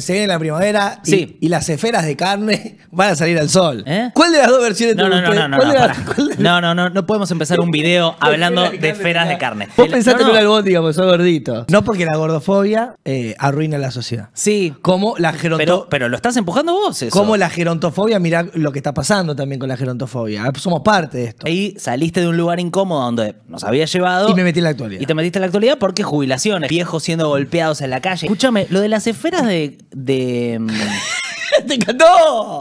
se viene ¿eh? la primavera y, y, las esferas de carne van a salir al sol. ¿Eh? ¿Cuál de las dos versiones no, no, no, no, no, no, no, no, no, podemos empezar un video hablando de, esferas de carne. Vos pensaste en un albóndiga sos gordito. No porque la gordofobia eh, arruina la sociedad. Sí. Como la gerontofobia. Pero, lo estás empujando vos, eso. Como la gerontofobia, mirá lo que está pasando también con la gerontofobia. Ah, somos parte de esto. Ahí saliste de un lugar incómodo donde nos había llevado. Y me metí en la actualidad. Y te metiste en la actualidad porque jubilaciones, viejos siendo golpeados en la calle. Escúchame, lo de las esferas de de... Em, ¡Te encantó!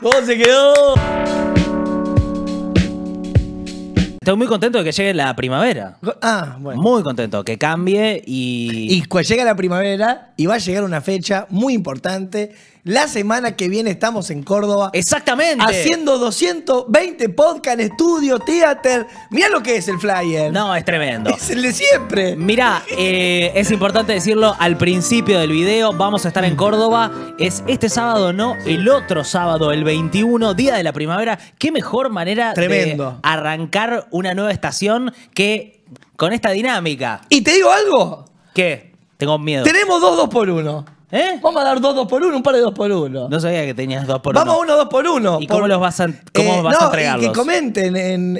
¿Cómo se quedó? Estoy muy contento de que llegue la primavera. Ah, bueno. Muy contento, que cambie y... Y cuando llega la primavera y va a llegar una fecha muy importante la semana que viene estamos en Córdoba. Exactamente. Haciendo 220 podcast, estudio, teatro. Mirá lo que es el flyer. No, es tremendo. Es el de siempre. Mirá, eh, es importante decirlo al principio del video. Vamos a estar en Córdoba. Es este sábado, no el otro sábado, el 21, día de la primavera. Qué mejor manera tremendo. de arrancar una nueva estación que con esta dinámica. ¿Y te digo algo? ¿Qué? Tengo miedo. Tenemos dos dos por uno. ¿Eh? Vamos a dar dos dos por uno, un par de dos por uno. No sabía que tenías dos por Vamos uno. Vamos uno dos por uno. ¿Y cómo los vas a, cómo eh, entregarlos? que comenten en,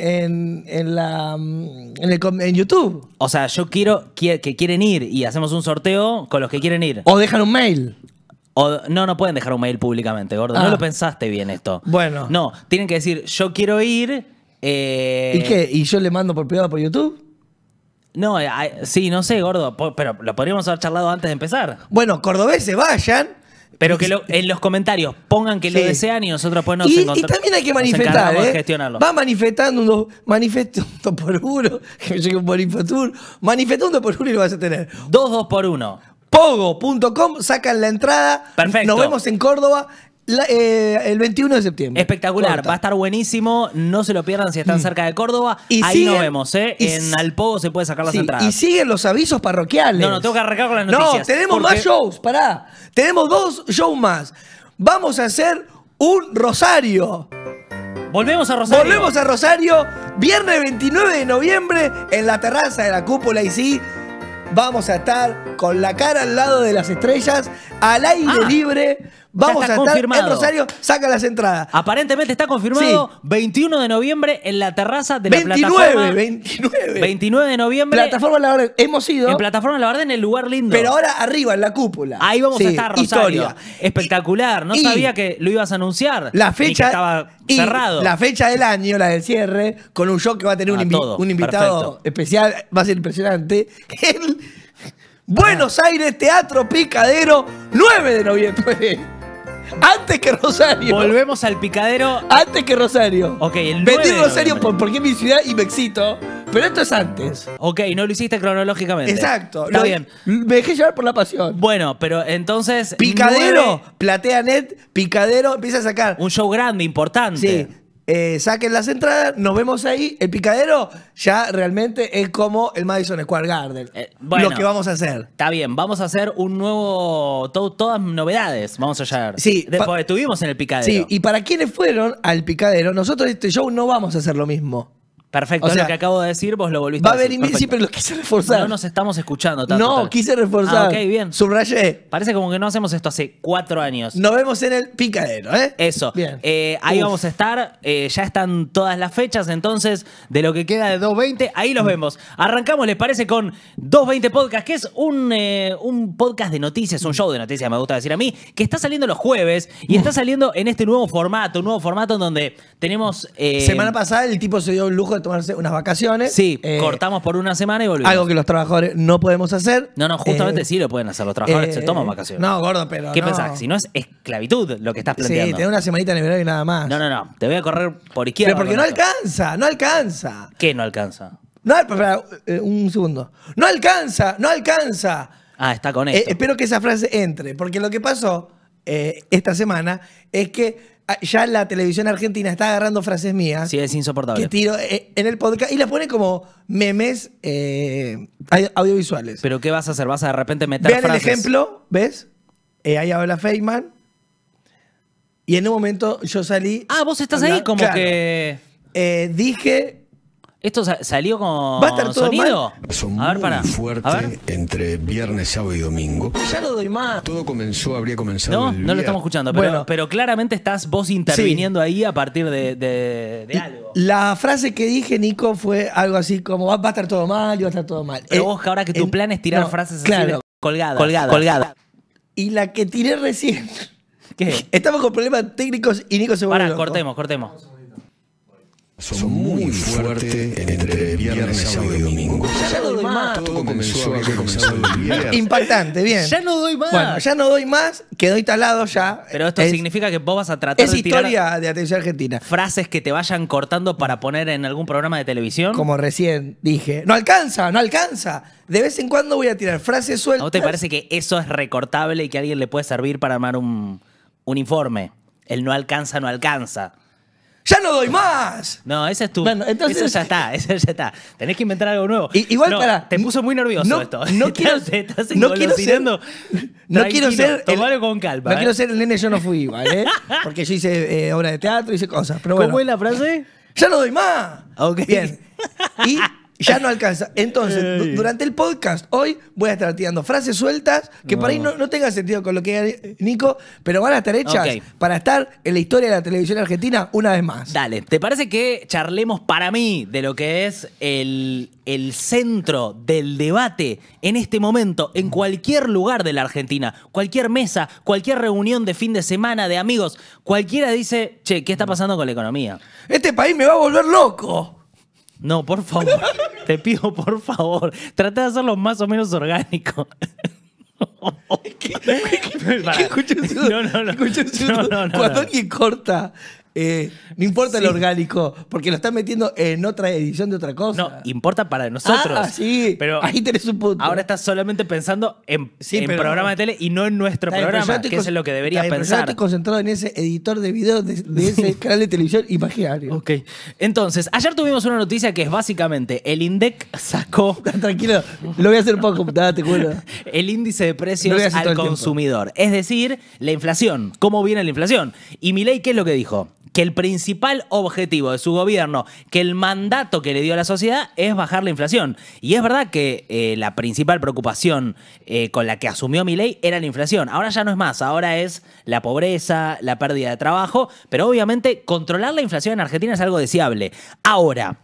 en, la, mm, en, YouTube. O sea, yo quiero que quieren ir y hacemos un sorteo con los que quieren ir. O dejan un mail. O, no, no pueden dejar un mail públicamente, gordo. No ah. lo pensaste bien esto. Bueno. No, tienen que decir, yo quiero ir. Eh, ¿Y qué? ¿Y yo le mando por privado por YouTube? No, eh, sí, no sé, gordo, pero lo podríamos haber charlado antes de empezar. Bueno, cordobeses, vayan. Pero que en los comentarios pongan que lo desean y nosotros pues nos y, y también hay que manifestar, ¿eh? gestionarlo. Va manifestando un por uno, que un por uno y lo vas a tener. Dos, dos por uno. Pogo.com, sacan la entrada. Perfecto. Nos vemos en Córdoba eh, el 21 de septiembre. Espectacular, va a estar buenísimo. No se lo pierdan si están mm. cerca de Córdoba. Y Ahí nos vemos, ¿eh? En Alpogo se puede sacar las entradas. Y siguen los avisos parroquiales. No, no, tengo que arrancar con las noticias. No, tenemos más shows, pará. Tenemos dos shows más. Vamos a hacer un Rosario. Volvemos a Rosario. Volvemos a Rosario, viernes 29 de noviembre, en la terraza de la cúpula y sí vamos a estar con la cara al lado de las estrellas, al aire ah. libre. Vamos a estar Rosario, saca las entradas. Aparentemente está confirmado 21 de noviembre en la terraza de la plataforma. 29. 29 de noviembre. Plataforma La Hemos ido. En Plataforma La en el lugar lindo. Pero ahora arriba, en la cúpula. Ahí vamos a estar, Rosario. Espectacular. No sabía que lo ibas a anunciar. La fecha. estaba cerrado. La fecha del año, la del cierre, con un show que va a tener un, invitado especial. Va a ser impresionante. Buenos Aires Teatro Picadero, 9 de noviembre. Antes que Rosario. Volvemos al picadero. Antes que Rosario. Ok, el Rosario por, porque es mi ciudad y me excito. Pero esto es antes. Ok, no lo hiciste cronológicamente. Exacto. Está bien. Me dejé llevar por la pasión. Bueno, pero entonces. Picadero, Platea Net, Picadero, empieza a sacar. un show grande, importante. Sí, eh, saquen las entradas, nos vemos ahí. El picadero ya realmente es como el Madison Square Garden. Eh, lo que vamos a hacer. Está bien, vamos a hacer un nuevo. todas novedades, vamos a llegar. Sí. Después estuvimos en el picadero. Sí, y para quienes fueron al picadero, nosotros este show no vamos a hacer lo mismo. Perfecto, lo que acabo de decir, vos lo volviste a decir. Va a venir siempre, pero lo quise reforzar. No nos estamos escuchando tanto. No, quise ah, reforzar. Ah, ok, bien. Subrayé. Parece como que no hacemos esto hace cuatro años. Nos vemos en el picadero, ¿eh? Eso. Bien. Eh, ahí vamos a estar. Eh, ya están todas las fechas, entonces, de lo que queda de 2.20, ahí los mm. vemos. Arrancamos, ¿les parece? Con 2.20 Podcast, que es un, eh, un podcast de noticias, un mm. show de noticias, me gusta decir a mí, que está saliendo los jueves y está mm. saliendo en este nuevo formato, un nuevo formato en donde tenemos... Semana pasada el tipo se dio un lujo tomarse unas vacaciones. Sí, eh, cortamos por una semana y volvemos. Algo que los trabajadores no podemos hacer. No, no, justamente eh, sí lo pueden hacer. Los trabajadores eh, se toman vacaciones. No, gordo, pero. ¿Qué pensás? Si no es esclavitud lo que estás planteando. Sí, una semanita en el verano y nada más. No, no, no. Te voy a correr por izquierda. Pero porque no alcanza, no alcanza. ¿Qué no alcanza? No, espera, un segundo. No alcanza, no alcanza. Ah, está con esto. espero que esa frase entre, porque lo que pasó esta semana es que Ah, ya la televisión argentina está agarrando frases mías. Sí, es insoportable. Que tiro eh, en el podcast y las pone como memes eh, audiovisuales. ¿Pero qué vas a hacer? ¿Vas a de repente meter Vean el ejemplo, ¿ves? Eh, ahí habla Feynman. Y en un momento yo salí. Ah, vos estás ahí como que. dije ¿Esto salió con ¿Va sonido? muy para. fuerte entre viernes, sábado y domingo. Ya no doy más. Todo comenzó, habría comenzado. No, no lo estamos escuchando, pero, pero claramente estás vos interviniendo ahí a partir de, algo. La frase que dije, Nico, fue algo así como: va, a estar todo mal y va a estar todo mal. Pero eh, ahora que tu plan es tirar frases así colgadas, Y la que tiré recién. ¿Qué? Estamos con problemas técnicos y Nico se volvió. Para, cortemos, cortemos son muy fuertes entre viernes, sábado y domingo. Ya no doy más. Todo comenzó a viernes. Impactante, bien. Ya no doy más. Bueno, ya no doy más, quedó talado ya. Pero esto significa que vos vas a tratar de tirar historia de Atención Argentina. Frases que te vayan cortando para poner en algún programa de televisión. Como recién dije. No alcanza, no alcanza. De vez en cuando voy a tirar frases sueltas. ¿No te parece que eso es recortable y que a alguien le puede servir para armar un, un informe? El no alcanza, no alcanza. Ya no doy más. No, ese es tu. Bueno, entonces, eso ya está, eso ya está. Tenés que inventar algo nuevo. igual para. Te puso muy nervioso esto. No quiero, ser... no quiero ser. No quiero ser. El, con calma. No ¿eh? quiero ser el nene, yo no fui igual, ¿eh? Porque yo hice eh, obra de teatro, hice cosas. Pero ¿Cómo es la frase? ¡Ya no doy más! Ok. Bien. Y ya no alcanza. Entonces, durante el podcast, hoy voy a estar tirando frases sueltas que para por ahí no, tenga tengan sentido con lo que Nico, pero van a estar hechas para estar en la historia de la televisión argentina una vez más. Dale, ¿te parece que charlemos para mí de lo que es el, el centro del debate en este momento, en cualquier lugar de la Argentina, cualquier mesa, cualquier reunión de fin de semana de amigos? Cualquiera dice, che, ¿qué está pasando con la economía? Este país me va a volver loco. No, por favor. Te pido, por favor. Trata de hacerlo más o menos orgánico. ¿Qué, qué, No, Cuando alguien corta eh, no importa el lo orgánico, porque lo están metiendo en otra edición de otra cosa. No, importa para nosotros. Ah, sí. Pero ahí tenés un punto. Ahora estás solamente pensando en, programa de tele y no en nuestro programa, que es lo que debería pensar. Yo concentrado en ese editor de video de, ese canal de televisión imaginario. Ok. Entonces, ayer tuvimos una noticia que es básicamente el INDEC sacó. Tranquilo, lo voy a hacer poco, date el índice de precios al consumidor. Es decir, la inflación. ¿Cómo viene la inflación? Y Milei, ¿qué es lo que dijo? que el principal objetivo de su gobierno, que el mandato que le dio a la sociedad es bajar la inflación. Y es verdad que eh, la principal preocupación eh, con la que asumió mi era la inflación. Ahora ya no es más, ahora es la pobreza, la pérdida de trabajo, pero obviamente controlar la inflación en Argentina es algo deseable. Ahora,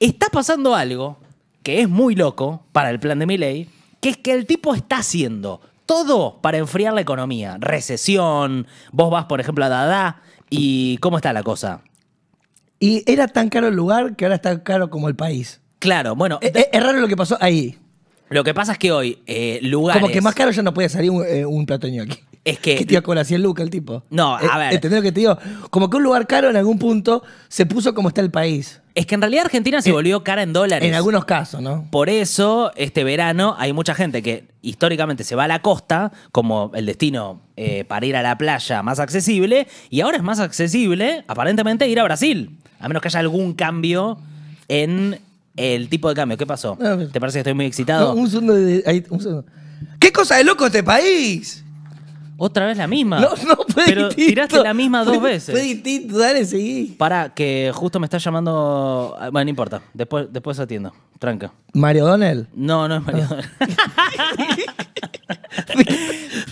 está pasando algo que es muy loco para el plan de mi que es que el tipo está haciendo todo para enfriar la economía. Recesión, vos vas por ejemplo a Dada ¿Y cómo está la cosa? Y era tan caro el lugar que ahora está caro como el país. Claro, bueno. E, e, es, raro lo que pasó ahí. Lo que pasa es que hoy, eh, lugares. Como que más caro ya no puede salir un, eh, aquí. Es que. con la 100 lucas el tipo. No, a eh, ver. ¿Entendés que te digo? Como que un lugar caro en algún punto se puso como está el país. Es que en realidad Argentina se eh, volvió cara en dólares. En algunos casos, ¿no? Por eso, este verano hay mucha gente que históricamente se va a la costa como el destino eh, para ir a la playa más accesible y ahora es más accesible, aparentemente, ir a Brasil. A menos que haya algún cambio en el tipo de cambio. ¿Qué pasó? Pues, ¿Te parece que estoy muy excitado? un De, un ¿Qué cosa de loco este país? Otra vez la misma. No, no, Pero tiraste la misma dos veces. dale, seguí. Para, que justo me está llamando. Ah, bueno, no importa. Después, después atiendo. Tranca. Mario Donnell. No, no es Mario. Ah.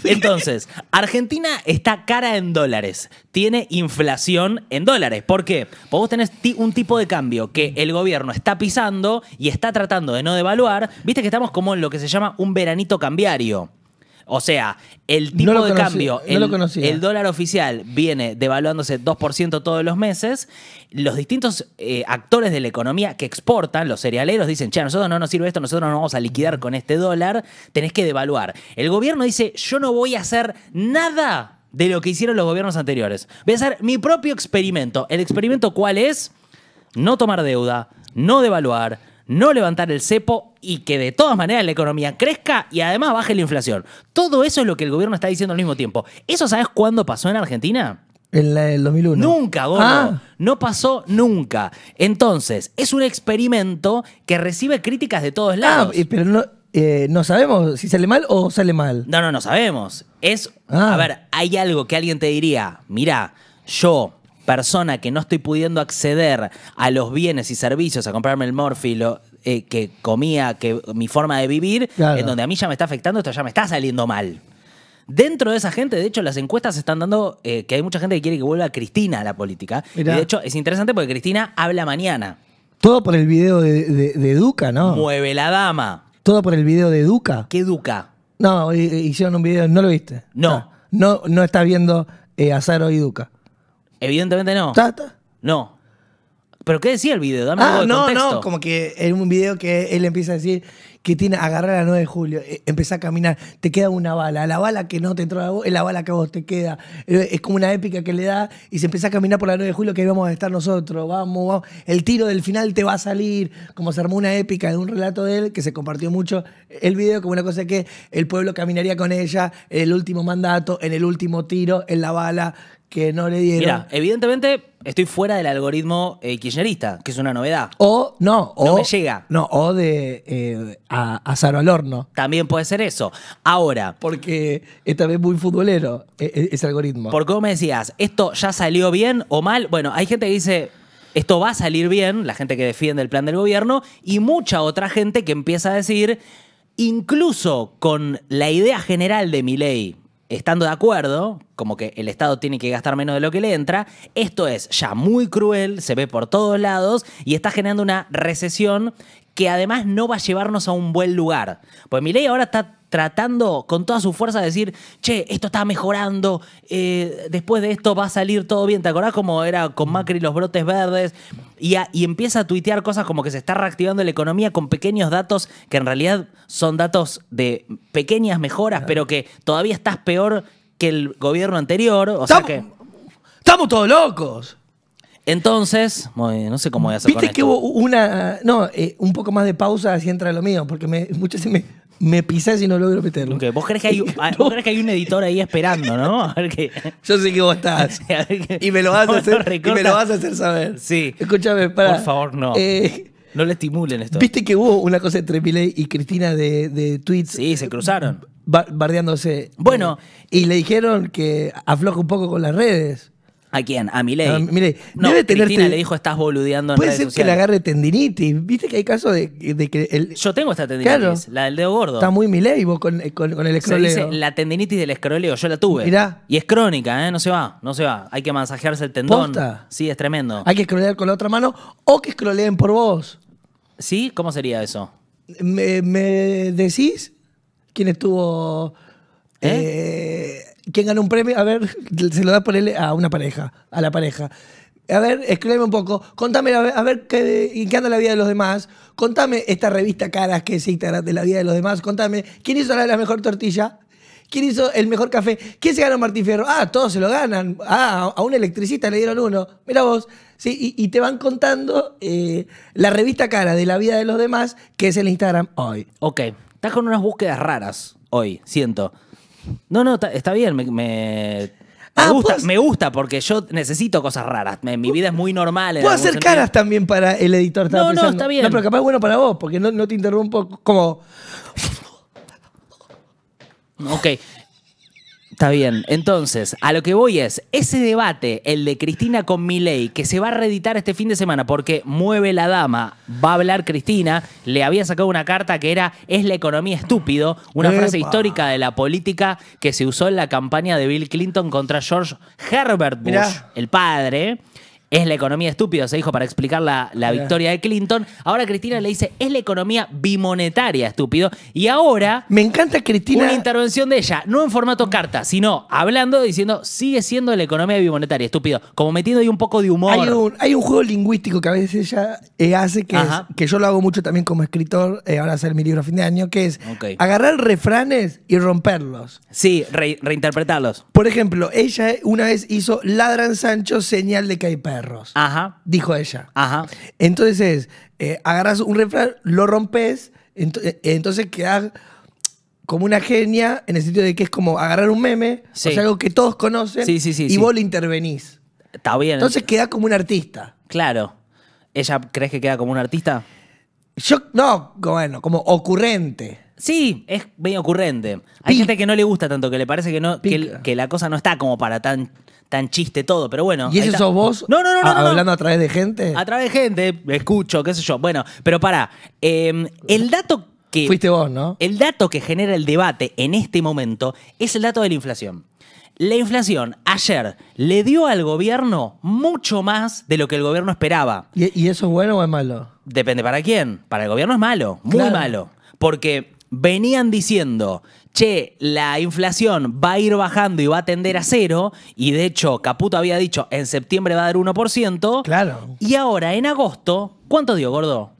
Entonces, Argentina está cara en dólares. Tiene inflación en dólares. ¿Por qué? Porque vos tenés un tipo de cambio que el gobierno está pisando y está tratando de no devaluar. Viste que estamos como en lo que se llama un veranito cambiario. O sea, el tipo de cambio, el, dólar oficial viene devaluándose 2% todos los meses. Los distintos eh, actores de la economía que exportan, los cerealeros, dicen, che, nosotros no nos sirve esto, nosotros nos vamos a liquidar con este dólar, tenés que devaluar. El gobierno dice, yo no voy a hacer nada de lo que hicieron los gobiernos anteriores. Voy a hacer mi propio experimento. ¿El experimento cuál es? No tomar deuda, no devaluar, no levantar el cepo y que de todas maneras la economía crezca y además baje la inflación. Todo eso es lo que el gobierno está diciendo al mismo tiempo. ¿Eso sabes cuándo pasó en Argentina? En el 2001. Nunca, gordo. Ah. No pasó nunca. Entonces, es un experimento que recibe críticas de todos ah, lados. Ah, pero eh, no, sabemos si sale mal o sale mal. No, no, no sabemos. Es. Ah. A ver, hay algo que alguien te diría. Mirá, yo persona que no estoy pudiendo acceder a los bienes y servicios, a comprarme el morfi, lo, eh, que comía, que mi forma de vivir, en donde a mí ya me está afectando, esto ya me está saliendo mal. Dentro de esa gente, de hecho, las encuestas están dando eh, que hay mucha gente que quiere que vuelva Cristina a la política. Y de hecho, es interesante porque Cristina habla mañana. Todo por el video de, Duca, ¿no? Mueve la dama. Todo por el video de Duca. ¿Qué Duca? No, eh, hicieron un video, ¿no lo viste? No. No, no, viendo Azaro y Duca. Evidentemente no. ¿Tata? No. ¿Pero qué decía el video? Dame ah, no, no, como que en un video que él empieza a decir que tiene agarrar la 9 de julio, eh, empieza a caminar, te queda una bala, la bala que no te entró a vos es la bala que a vos te queda, eh, es como una épica que le da y se empieza a caminar por la 9 de julio que ahí vamos a estar nosotros, vamos, vamos, el tiro del final te va a salir, como se armó una épica de un relato de él que se compartió mucho el video como una cosa que el pueblo caminaría con ella, el último mandato, en el último tiro, en la bala, que no le dieron. Mira, evidentemente estoy fuera del algoritmo eh, kirchnerista, que es una novedad. O no, o, no me llega. No, o de eh, al horno. También puede ser eso. Ahora. Porque es también muy futbolero e, e, ese algoritmo. por vos me decías, ¿esto ya salió bien o mal? Bueno, hay gente que dice, esto va a salir bien, la gente que defiende el plan del gobierno, y mucha otra gente que empieza a decir, incluso con la idea general de mi ley estando de acuerdo, como que el Estado tiene que gastar menos de lo que le entra, esto es ya muy cruel, se ve por todos lados y está generando una recesión que además no va a llevarnos a un buen lugar. Pues Milei ahora está tratando con toda su fuerza de decir, che, esto está mejorando, eh, después de esto va a salir todo bien. ¿Te acordás cómo era con mm. Macri los brotes verdes? Y, empieza a tuitear cosas como que se está reactivando la economía con pequeños datos que en realidad son datos de pequeñas mejoras, pero que todavía estás peor que el gobierno anterior. O sea que... Estamos todos locos. Entonces, no sé cómo voy a hacer Viste que hubo una. No, eh, un poco más de pausa así entra lo mío, porque muchas veces me. pisé pisás y no logro meterlo. ¿Vos, crees que hay, ah, crees que hay un editor ahí esperando, ¿no? A ver que... Yo sé que vos estás. y, me lo vas a hacer, me lo vas a hacer saber. Sí. Escúchame, para. Por favor, no. Eh, no le estimulen esto. Viste que hubo una cosa entre Miley y Cristina de, tweets. Sí, se cruzaron. Bardeándose. Bueno. Eh, y le dijeron que afloja un poco con las redes. ¿A quién? A Milei. Ah, no, no, Cristina le dijo estás boludeando en Puede ser que le agarre tendinitis. Viste que hay casos de, que el... Yo tengo esta tendinitis, la del dedo gordo. Está muy Miley vos con, eh, el escroleo. Se dice la tendinitis del escroleo, yo la tuve. Mirá. Y es crónica, ¿eh? No se va, no se va. Hay que masajearse el tendón. Posta. Sí, es tremendo. Hay que escrolear con la otra mano o que escroleen por vos. ¿Sí? ¿Cómo sería eso? ¿Me, me decís quién estuvo... ¿Eh? eh ¿Quién gana un premio? A ver, se lo da por él a una pareja, a la pareja. A ver, escríbeme un poco. Contame, a ver, qué, en qué anda la vida de los demás. Contame esta revista cara que es Instagram de la vida de los demás. Contame, ¿quién hizo la, mejor tortilla? ¿Quién hizo el mejor café? ¿Quién se ganó Martín Fierro? Ah, todos se lo ganan. Ah, a un electricista le dieron uno. Mira vos. Sí, y, te van contando eh, la revista cara de la vida de los demás, que es el Instagram hoy. Ok, estás con unas búsquedas raras hoy, siento. No, no, está, bien, me, ah, pues. me, gusta, porque yo necesito cosas raras. mi uh, vida es muy normal. Puedo hacer caras también para el editor. también. No, no, está bien. No, pero capaz es bueno para vos, porque no, no te interrumpo como... Ok, Está bien. Entonces, a lo que voy es, ese debate, el de Cristina con Miley, que se va a reeditar este fin de semana porque mueve la dama, va a hablar Cristina, le había sacado una carta que era es la economía estúpido, una frase histórica de la política que se usó en la campaña de Bill Clinton contra George Herbert Bush, el padre es la economía estúpida, se dijo para explicar la, victoria de Clinton. Ahora Cristina le dice, es la economía bimonetaria, estúpido. Y ahora... Me encanta Cristina. Una intervención de ella, no en formato carta, sino hablando, diciendo, sigue siendo la economía bimonetaria, estúpido. Como metiendo ahí un poco de humor. Hay un, juego lingüístico que a veces ella eh, hace, que, que yo lo hago mucho también como escritor, eh, ahora hacer mi libro a fin de año, que es agarrar refranes y romperlos. Sí, reinterpretarlos. Por ejemplo, ella una vez hizo ladran Sancho, señal de que Ajá. Dijo ella. Ajá. Entonces, eh, agarras un refrán, lo rompes, eh, entonces quedás como una genia en el sentido de que es como agarrar un meme, es algo que todos conocen, y vos le intervenís. Está bien. Entonces queda como un artista. Claro. ¿Ella crees que queda como un artista? Yo, no, bueno, como ocurrente. Sí, es bien ocurrente. Hay gente que no le gusta tanto, que le parece que no que, la cosa no está como para tan tan chiste todo, pero bueno. ¿Y eso sos vos? No, no, ah, no, no, ¿Hablando a través de gente? A través de gente, escucho, qué sé yo. Bueno, pero para em, el dato que. Fuiste vos, ¿no? El dato que genera el debate en este momento es el dato de la inflación. La inflación ayer le dio al gobierno mucho más de lo que el gobierno esperaba. ¿Y, eso es bueno o es malo? Depende para quién. Para el gobierno es malo, muy malo. Porque venían diciendo che, la inflación va a ir bajando y va a tender a cero, y de hecho Caputo había dicho en septiembre va a dar 1%, claro. y ahora en agosto, ¿cuánto dio, gordo?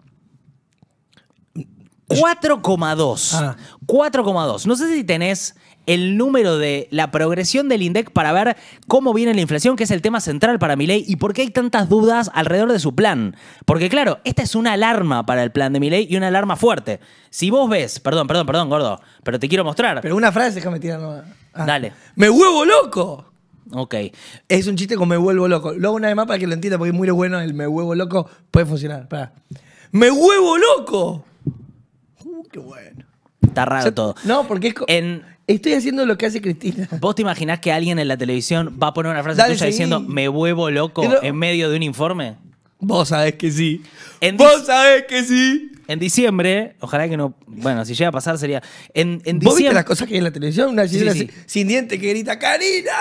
4,2. 4,2. Ah. No sé si tenés el número de la progresión del INDEC para ver cómo viene la inflación, que es el tema central para ley y por qué hay tantas dudas alrededor de su plan. Porque claro, esta es una alarma para el plan de ley y una alarma fuerte. Si vos ves, perdón, perdón, perdón, gordo, pero te quiero mostrar. Pero una frase, déjame tirar Ah. Dale. ¡Me huevo loco! Ok. Es un chiste con me vuelvo loco. luego una vez más para que lo entienda, porque es muy bueno el me huevo loco. Puede funcionar. ¡Me huevo loco! Uh, qué bueno. Está raro todo. No, porque es. En, Estoy haciendo lo que hace Cristina. ¿Vos te imaginás que alguien en la televisión va a poner una frase tuya diciendo me vuelvo loco en medio de un informe? Vos sabés que sí. vos sabés que sí. En diciembre, ojalá que no. Bueno, si llega a pasar sería. En, ¿Vos viste las cosas que hay en la televisión? Una sin dientes que grita ¡Carina!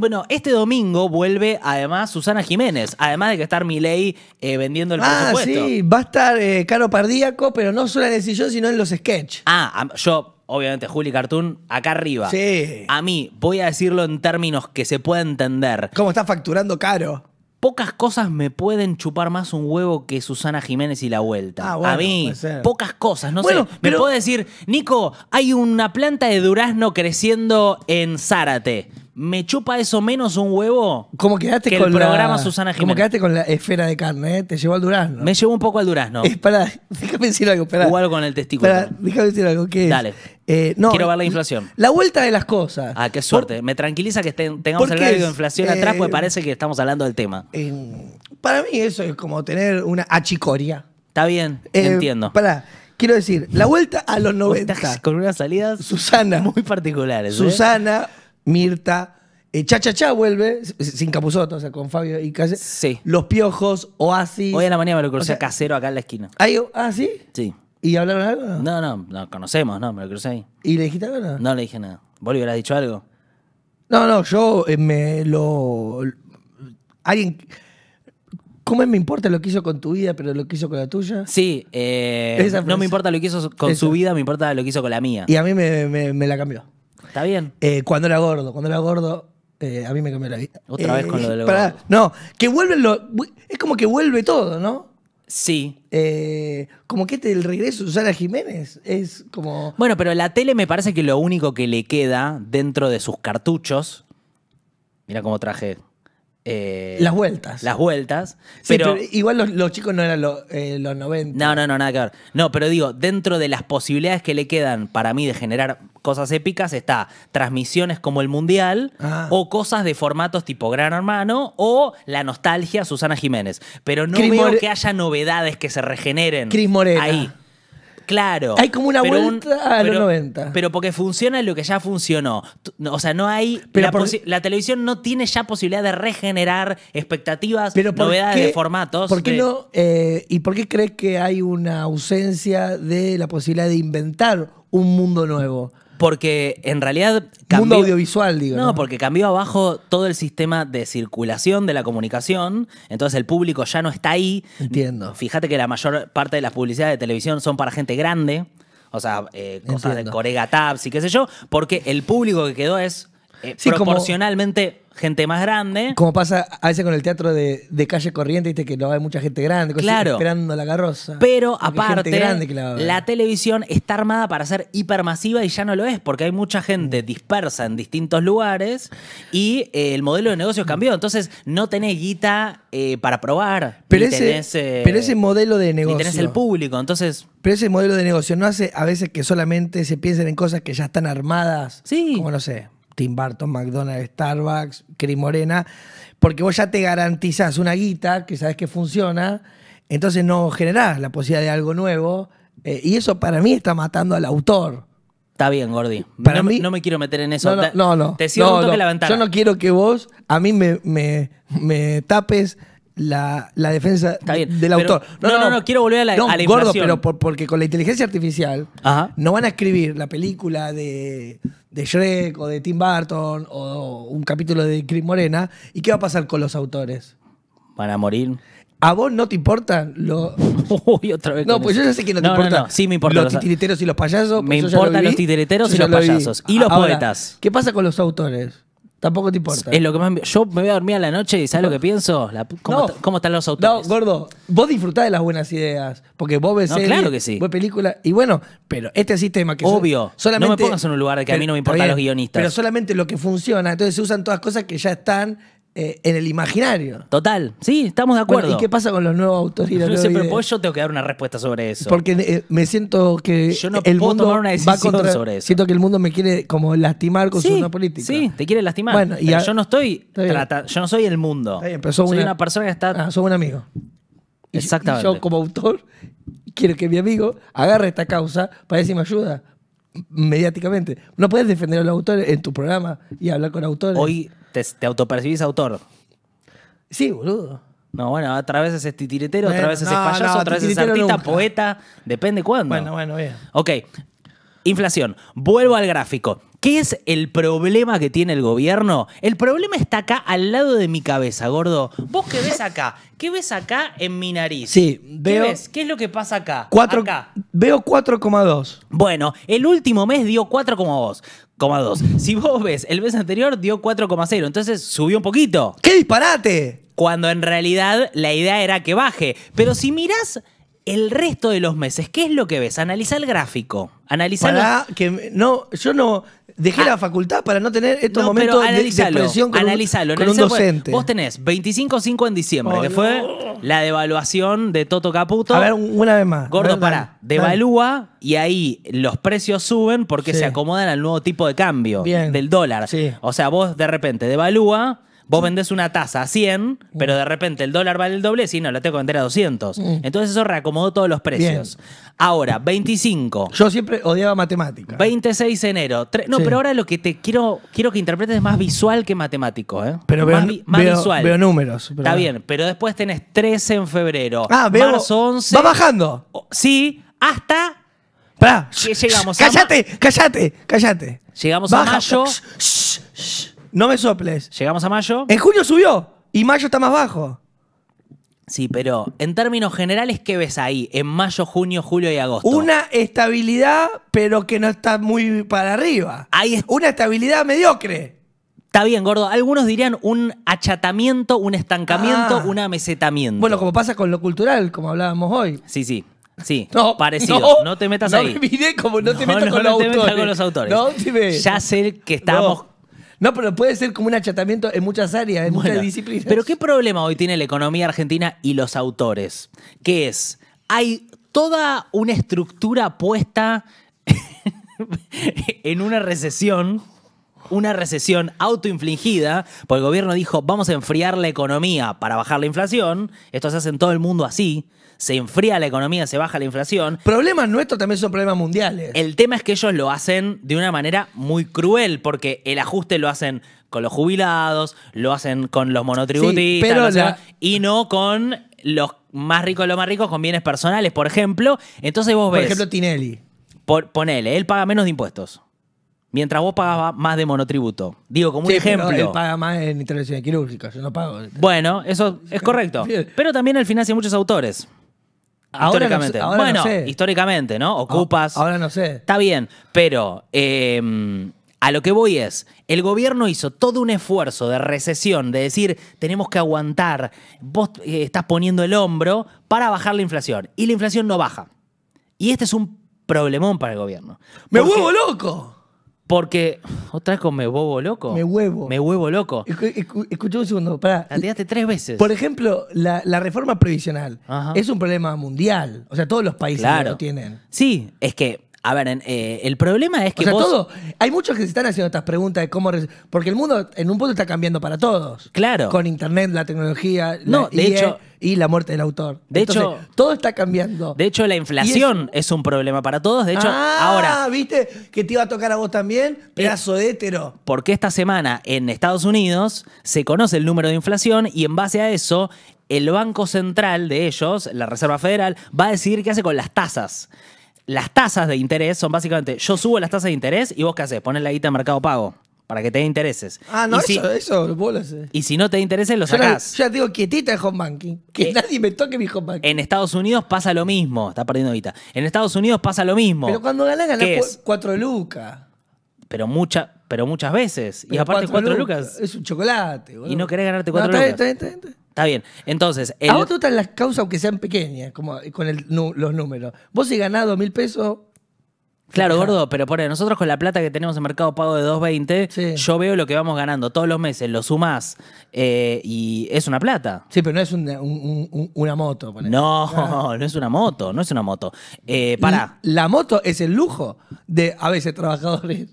Bueno, este domingo vuelve además Susana Jiménez, además de que estar Milei eh, vendiendo el ah, Sí, va a estar eh, Caro Pardíaco, pero no solo en el sillón, sino en los sketches. Ah, yo obviamente Juli Cartoon, acá arriba. Sí. A mí, voy a decirlo en términos que se pueda entender. ¿Cómo está facturando caro? Pocas cosas me pueden chupar más un huevo que Susana Jiménez y la vuelta. Ah, a mí, pocas cosas, no sé. Pero... Me puedo decir, Nico, hay una planta de durazno creciendo en Zárate. ¿Me chupa eso menos un huevo? Como quedaste con el programa Susana Jiménez. Como quedaste con la esfera de carne, eh? te llevó al durazno. Me llevó un poco al durazno. Es eh, déjame decir algo, O Igual con el testículo. déjame decir algo, ¿qué Dale. Eh, no, Quiero ver la eh, inflación. La vuelta de las cosas. Ah, qué suerte. me tranquiliza que tengamos el de inflación atrás, porque eh, parece que estamos hablando del tema. para mí eso es como tener una achicoria. Está bien, entiendo. Para, quiero decir, la vuelta a los 90. Con unas salidas Susana, muy particulares. Susana, Mirta, cha, cha Cha vuelve, sin capuzoto, o sea, con Fabio y calle. Sí. Los Piojos, Oasis. Hoy en la mañana me lo crucé Casero acá en la esquina. ¿Ah, sí? Sí. ¿Y hablaron algo? No, no, no conocemos, no, me lo crucé ahí. ¿Y le dijiste algo? No, le dije nada. ¿Vos le has dicho algo? No, no, yo eh, me lo. Alguien. ¿Cómo me importa lo que hizo con tu vida, pero lo que hizo con la tuya? Sí, eh, no me importa lo que hizo con su vida, me importa lo que hizo con la mía. Y a mí me, la cambió. ¿Está bien? Eh, cuando era gordo, cuando era gordo, a mí me cambió la vida. Otra vez con lo del gordo. No, que vuelve lo. Es como que vuelve todo, ¿no? Sí. Eh, como que este el regreso de Susana Jiménez es como. Bueno, pero la tele me parece que lo único que le queda dentro de sus cartuchos. Mira cómo traje eh, las vueltas. Las vueltas. pero, igual los, chicos no eran eh, los, 90. No, no, no, nada que ver. No, pero digo, dentro de las posibilidades que le quedan para mí de generar cosas épicas está transmisiones como el Mundial ah. o cosas de formatos tipo Gran Hermano o la nostalgia Susana Jiménez. Pero no veo que haya novedades que se regeneren. Ahí. Claro. Hay como una vuelta a los 90. Pero porque funciona lo que ya funcionó. O sea, no hay. Pero la, televisión no tiene ya posibilidad de regenerar expectativas, novedades de formatos. ¿Por qué no? Eh, ¿Y por qué crees que hay una ausencia de la posibilidad de inventar un mundo nuevo? Porque en realidad. Cambió, Mundo audiovisual, digo. No, porque cambió abajo todo el sistema de circulación de la comunicación. Entonces el público ya no está ahí. Entiendo. Fíjate que la mayor parte de las publicidades de televisión son para gente grande. O sea, eh, cosas de Corega Tabs y qué sé yo. Porque el público que quedó es eh, proporcionalmente gente más grande. Como pasa a veces con el teatro de, calle corriente, viste que no hay mucha gente grande, claro. esperando la carroza. Pero aparte, la, televisión está armada para ser hipermasiva y ya no lo es, porque hay mucha gente mm. dispersa en distintos lugares y eh, el modelo de negocios cambió. Entonces no tenés guita eh, para probar. Pero ese, eh, pero ese modelo de negocio. Y tenés el público, entonces. Pero ese modelo de negocio no hace a veces que solamente se piensen en cosas que ya están armadas. Sí. Como no sé Tim Burton, McDonald's, Starbucks, Cris Morena, porque vos ya te garantizás una guita que sabes que funciona, entonces no generás la posibilidad de algo nuevo, eh, y eso para mí está matando al autor. Está bien, Gordi. Para no, mí, no me quiero meter en eso. No, no, no. Yo no quiero que vos a mí me, me tapes la, defensa del autor. No no, no quiero volver a la, gordo, pero porque con la inteligencia artificial no van a escribir la película de, Shrek o de Tim Burton o un capítulo de Chris Morena. ¿Y qué va a pasar con los autores? Van a morir. ¿A vos no te importan los...? Uy, otra vez. No, pues yo ya sé que no, te importa. sí me importan. Los titiriteros y los payasos. Pues me importan los titiriteros y los payasos. Y los poetas. ¿Qué pasa con los autores? Tampoco te importa. Es lo que Yo me voy a dormir a la noche y ¿sabes lo que pienso? ¿cómo, están los autores? No, gordo, vos disfrutás de las buenas ideas, porque vos ves claro que sí. ves películas, y bueno, pero este sistema que... Obvio. No me pongas en un lugar de que a mí no me importan los guionistas. Pero solamente lo que funciona, entonces se usan todas cosas que ya están eh, en el imaginario. Total, sí, estamos de acuerdo. ¿Y qué pasa con los nuevos autores? yo tengo que dar una respuesta sobre eso. Porque eh, me siento que el mundo va contra- eso. Siento que el mundo me quiere como lastimar con su política. sí, te quiere lastimar. yo no estoy yo no soy el mundo. soy una- persona que está Ah, soy un amigo. Exactamente. yo como autor quiero que mi amigo agarre esta causa para decirme ayuda mediáticamente. No puedes defender a los autores en tu programa y hablar con autores. Hoy te, autopercibís autor. Sí, boludo. No, bueno, otra vez es titiretero, otra vez es payaso, otra vez es artista, poeta, depende cuándo. Bueno, bueno, bien. Ok, inflación. Vuelvo al gráfico. ¿Qué es el problema que tiene el gobierno? El problema está acá al lado de mi cabeza, gordo. ¿Vos qué ves acá? ¿Qué ves acá en mi nariz? Sí, veo. ¿Qué, ves? ¿Qué es lo que pasa acá? acá. Veo 4,2. Bueno, el último mes dio 4,2. Si vos ves, el mes anterior dio 4,0, entonces subió un poquito. ¡Qué disparate! Cuando en realidad la idea era que baje. Pero si miras el resto de los meses, ¿qué es lo que ves? Analiza el gráfico. Analizalo. que no, yo no dejé ah. la facultad para no tener estos momentos de, expresión con, un, docente. Vos tenés 25.5 en diciembre, que fue la devaluación de Toto Caputo. A ver, una vez más. Gordo, pará. devalúa y ahí los precios suben porque se acomodan al nuevo tipo de cambio del dólar. O sea, vos de repente devalúa Vos vendés una tasa a 100, mm. pero de repente el dólar vale el doble, sí, no, la tengo que vender a 200. Mm. Entonces eso reacomodó todos los precios. Ahora, 25. Yo siempre odiaba matemática. 26 de enero. no, pero ahora lo que te quiero, quiero que interpretes es más visual que matemático, ¿eh? Pero veo, veo, Veo números. Pero Está bien, pero después tenés 13 en febrero. Ah, veo. Marzo 11. Va bajando. Sí, hasta Pará. Llegamos cállate, a cállate, cállate, cállate. Llegamos Baja. a mayo. No me soples. Llegamos a mayo. En junio subió y mayo está más bajo. Sí, pero en términos generales, ¿qué ves ahí? En mayo, junio, julio y agosto. Una estabilidad, pero que no está muy para arriba. Hay Una estabilidad mediocre. Está bien, gordo. Algunos dirían un achatamiento, un estancamiento, ah. un amesetamiento. Bueno, como pasa con lo cultural, como hablábamos hoy. Sí, sí. Sí, parecido. No, te metas ahí. No me miré como no, te metas con, los autores. No, ya sé que estamos no, pero puede ser como un achatamiento en muchas áreas, en muchas disciplinas. Pero ¿qué problema hoy tiene la economía argentina y los autores? Que es, hay toda una estructura puesta en una recesión una recesión autoinfligida, porque el gobierno dijo, vamos a enfriar la economía para bajar la inflación. Esto se hace en todo el mundo así se enfría la economía, se baja la inflación. Problemas nuestros también son problemas mundiales. El tema es que ellos lo hacen de una manera muy cruel, porque el ajuste lo hacen con los jubilados, lo hacen con los monotributistas, y no con los más ricos, los más ricos con bienes personales, por ejemplo. Entonces vos ves. Por ejemplo, Tinelli. ponele, él paga menos de impuestos. Mientras vos pagabas más de monotributo. Digo, como un ejemplo. Pero él paga más en intervenciones quirúrgicas, yo no pago. Bueno, eso es correcto. Pero también al final hay muchos autores históricamente. No bueno, históricamente, ¿no? Ocupas. Ahora no sé. Está bien, pero em, a lo que voy es, el gobierno hizo todo un esfuerzo de recesión, de decir, tenemos que aguantar, vos eh, estás poniendo el hombro para bajar la inflación, y la inflación no baja. Y este es un problemón para el gobierno. ¡Me huevo loco! Porque, otra vez con me huevo loco. Me huevo. Me huevo loco. Escucha un segundo, pará. tres veces. Por ejemplo, la, reforma previsional es un problema mundial. O sea, todos los países lo tienen. Sí, es que a ver, eh, el problema es que. Hay muchos que se están haciendo estas preguntas de cómo. Porque el mundo en un punto está cambiando para todos. Claro. Con internet, la tecnología. la de Y la muerte del autor. De hecho. Todo está cambiando. De hecho, la inflación es... un problema para todos. De hecho, ah, ahora. ¿viste? Que te iba a tocar a vos también. Eh, pedazo de hétero. Porque esta semana en Estados Unidos se conoce el número de inflación y en base a eso. El Banco Central de ellos, la Reserva Federal, va a decidir qué hace con las tasas las tasas de interés son básicamente, yo subo las tasas de interés y vos qué haces, pones la guita en mercado pago para que te dé intereses. Ah, no, eso, eso vos lo Y si no te dé intereses, lo sacás. Yo, digo quietita de home banking, que eh, nadie me toque mi home banking. En Estados Unidos pasa lo mismo, está perdiendo guita. En Estados Unidos pasa lo mismo. Pero cuando ganas ganas cuatro lucas. Pero mucha, pero muchas veces. y aparte cuatro, lucas, Es un chocolate, güey. Y no querés ganarte cuatro lucas. Está bien. Entonces. A vos te gustan las causas, aunque sean pequeñas, como eh, con los números. Vos si ganás mil pesos. Claro, gordo, pero por nosotros con la plata que tenemos en Mercado Pago de 2.20, yo veo lo que vamos ganando todos los meses, lo sumás eh, y es una plata. Sí, pero no es una, un, una moto. No, no es una moto, no es una moto. Eh, para. La, moto es el lujo de a veces trabajadores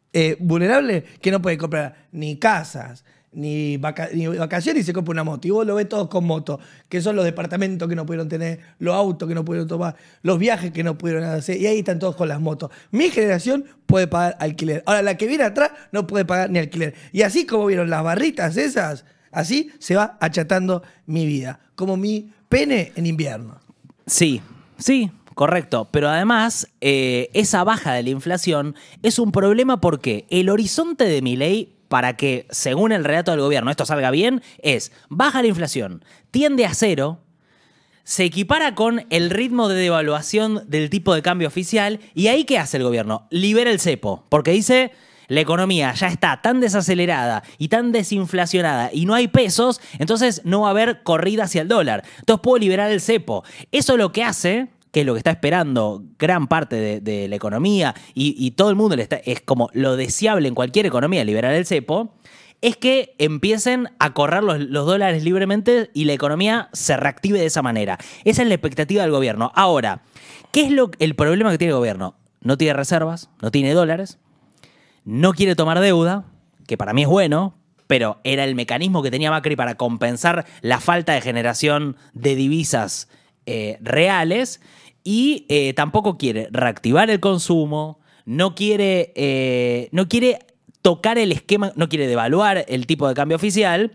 vulnerables que no pueden comprar ni casas, ni, vacaciones y se compra una moto. Y vos lo ves todos con moto, que son los departamentos que no pudieron tener, los autos que no pudieron tomar, los viajes que no pudieron hacer. Y ahí están todos con las motos. Mi generación puede pagar alquiler. Ahora, la que viene atrás no puede pagar ni alquiler. Y así como vieron las barritas esas, así se va achatando mi vida. Como mi pene en invierno. Sí, sí, Correcto, pero además eh, esa baja de la inflación es un problema porque el horizonte de mi ley para que, según el relato del gobierno, esto salga bien, es baja la inflación, tiende a cero, se equipara con el ritmo de devaluación del tipo de cambio oficial y ahí qué hace el gobierno? Libera el cepo, porque dice, la economía ya está tan desacelerada y tan desinflacionada y no hay pesos, entonces no va a haber corrida hacia el dólar. Entonces puedo liberar el cepo. Eso lo que hace que es lo que está esperando gran parte de, la economía y, todo el mundo es como lo deseable en cualquier economía, liberar el cepo, es que empiecen a correr los, dólares libremente y la economía se reactive de esa manera. Esa es la expectativa del gobierno. Ahora, ¿qué es lo, el problema que tiene el gobierno? No tiene reservas, no tiene dólares, no quiere tomar deuda, que para mí es bueno, pero era el mecanismo que tenía Macri para compensar la falta de generación de divisas eh, reales y eh, tampoco quiere reactivar el consumo, no quiere, eh, no quiere tocar el esquema, no quiere devaluar el tipo de cambio oficial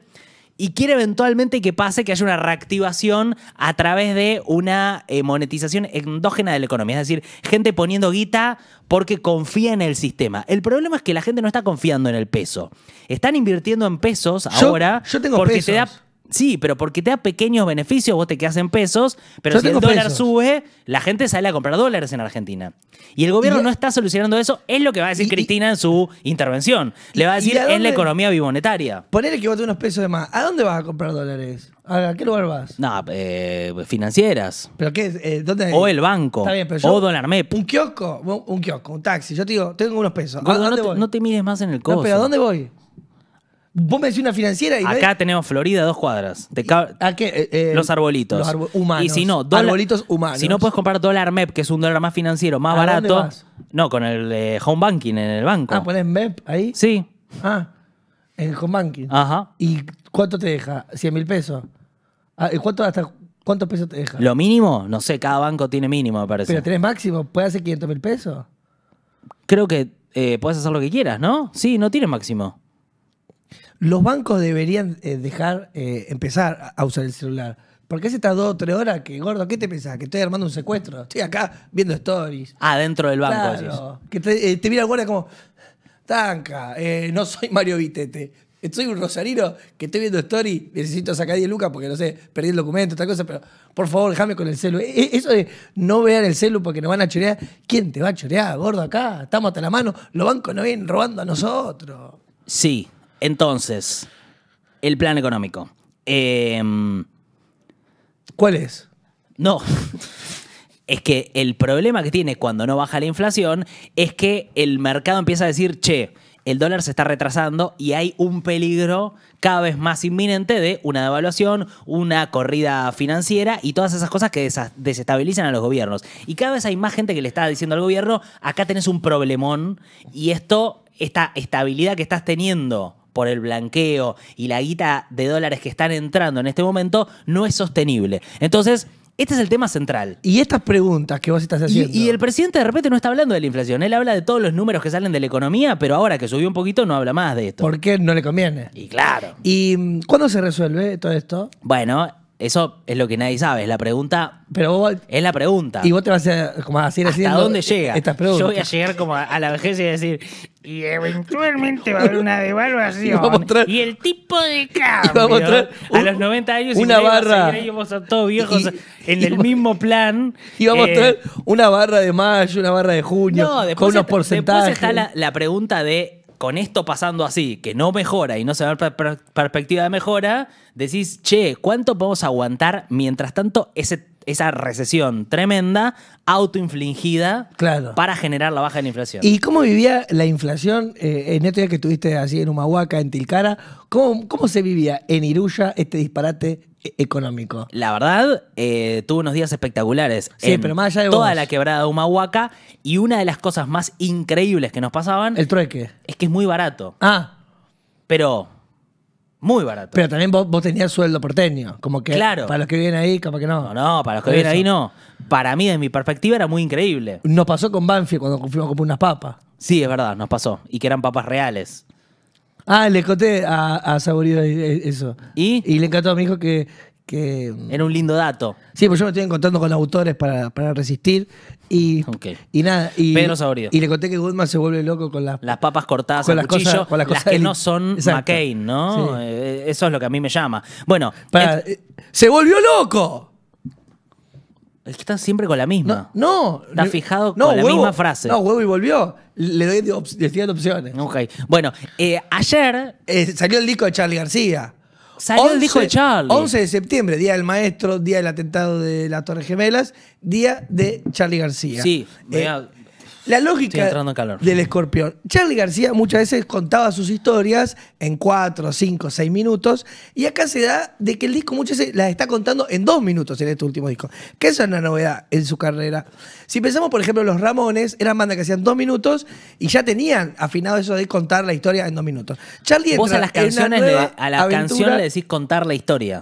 y quiere eventualmente que pase que haya una reactivación a través de una eh, monetización endógena de la economía, es decir, gente poniendo guita porque confía en el sistema. El problema es que la gente no está confiando en el peso. Están invirtiendo en pesos ahora yo tengo porque te da Sí, pero porque te da pequeños beneficios, vos te quedas en pesos, pero si el dólar sube, la gente sale a comprar dólares en Argentina. Y el gobierno no está solucionando eso, es lo que va a decir Cristina en su intervención. Le va a decir, en la economía bimonetaria. Ponele que vos unos pesos de más. ¿A dónde vas a comprar dólares? ¿A qué lugar vas? No, eh, financieras. ¿Pero qué? Eh, ¿dónde O el banco. o Don Un kiosco, un kiosco, un taxi. Yo te digo, tengo unos pesos. dónde no, te, voy? mires más en el coche. pero ¿a dónde voy? Vos me decís una financiera y. Acá tenemos Florida, dos cuadras. Eh, eh, los arbolitos. Los humanos. Y si no, dos arbolitos humanos. Si no puedes comprar dólar MEP, que es un dólar más financiero, más barato. No, con el eh, home banking en el banco. Ah, pones MEP ahí. Sí. Ah, el home banking. Ajá. ¿Y cuánto te deja? ¿100 mil pesos? Ah, ¿Cuánto hasta ¿Cuántos pesos te deja? Lo mínimo, no sé, cada banco tiene mínimo, me parece. Pero tenés máximo, ¿puedes hacer 500 mil pesos? Creo que puedes hacer lo que quieras, ¿no? Sí, no tiene máximo los bancos deberían eh, dejar, eh, empezar a usar el celular. Porque hace estas dos o tres horas que, gordo, ¿qué te pensás? Que estoy armando un secuestro. Estoy acá viendo stories. Ah, dentro del banco. que eh, te, mira el guardia como, tanca, no soy Mario Vitete. Soy un rosarino que estoy viendo stories. necesito sacar 10 lucas porque no sé, perdí el documento, tal cosa, pero por favor, déjame con el celu. E, e, eso de no vean el celu porque nos van a chorear, ¿quién te va a chorear, gordo? Acá estamos hasta la mano, los bancos nos vienen robando a nosotros. Sí, entonces, el plan económico. Em, ¿Cuál es? No. Es que el problema que tiene cuando no baja la inflación es que el mercado empieza a decir, che, el dólar se está retrasando y hay un peligro cada vez más inminente de una devaluación, una corrida financiera y todas esas cosas que desestabilizan a los gobiernos. Y cada vez hay más gente que le está diciendo al gobierno, acá tenés un problemón y esto, esta estabilidad que estás teniendo por el blanqueo y la guita de dólares que están entrando en este momento no es sostenible. Entonces, este es el tema central. Y estas preguntas que vos estás haciendo. Y, el presidente de repente no está hablando de la inflación. Él habla de todos los números que salen de la economía, pero ahora que subió un poquito no habla más de esto. ¿Por qué? no le conviene. Y claro. ¿Y mm, cuándo se resuelve todo esto? Bueno, eso es lo que nadie sabe. Es la pregunta. Pero vos, es la pregunta. Y vos te vas a, como a ¿Hasta dónde e- llega? Estas preguntas. Yo voy a llegar como a, la vejez y decir. Y eventualmente va a haber una devaluación. Y, y el tipo de cambio. a, a, los 90 años. Una y barra. Y vamos a todos viejos en el mismo plan. Y vamos a eh, traer una barra de mayo, una barra de junio. con unos porcentajes. porcentajes. Después está la pregunta de con esto pasando así, que no mejora y no se ve perspectiva de mejora, decís, che, ¿cuánto podemos aguantar mientras tanto esa recesión tremenda, autoinfligida, para generar la baja de la inflación? ¿Y cómo vivía la inflación eh, en este día que tuviste así en Humahuaca, en Tilcara? ¿Cómo, cómo se vivía en Iruya este disparate e- económico. La verdad, eh, tuvo unos días espectaculares. Sí, pero más allá de Toda la quebrada de Humahuaca. Y una de las cosas más increíbles que nos pasaban. El trueque. Es que es muy barato. Ah. Pero. Muy barato. Pero también vos, tenías sueldo porteño. Como que. Claro. Para los que viven ahí, como que no. No, para los que viven ahí no. Para mí, desde mi perspectiva, era muy increíble. Nos pasó con Banfi cuando fuimos a unas papas. Sí, es verdad, nos pasó. Y que eran papas reales. Ah, le conté a, a e, e, eso. ¿Y? le encantó a mi hijo que, mm, Era un lindo dato. Sí, pues yo me estoy encontrando con autores para, resistir. Y, y nada. Y, Pedro Saborido. Y le conté que Goodman se vuelve loco con las, las papas cortadas con, las cuchillo, cosas, las que no son McCain, ¿no? Eh, eso es lo que a mí me llama. Bueno. Eh, ¡Se volvió loco! Es que están siempre con la misma. No. no está fijado con la misma frase. No, huevo y volvió. Le doy, de opciones. Ok. Bueno, eh, ayer. Eh, salió el disco de Charlie García. Salió el disco de Charlie. 11 de septiembre, día del maestro, día del atentado de las Torres Gemelas, día de Charlie García. Sí, eh, la lógica del escorpión. Charlie García muchas veces contaba sus historias en cuatro, cinco, seis minutos. Y acá se da de que el disco muchas veces las está contando en dos minutos en este último disco. Que eso es una novedad en su carrera. Si pensamos, por ejemplo, los Ramones, eran bandas que hacían dos minutos y ya tenían afinado eso de contar la historia en dos minutos. Charlie Vos a las canciones, a la canción le decís contar la historia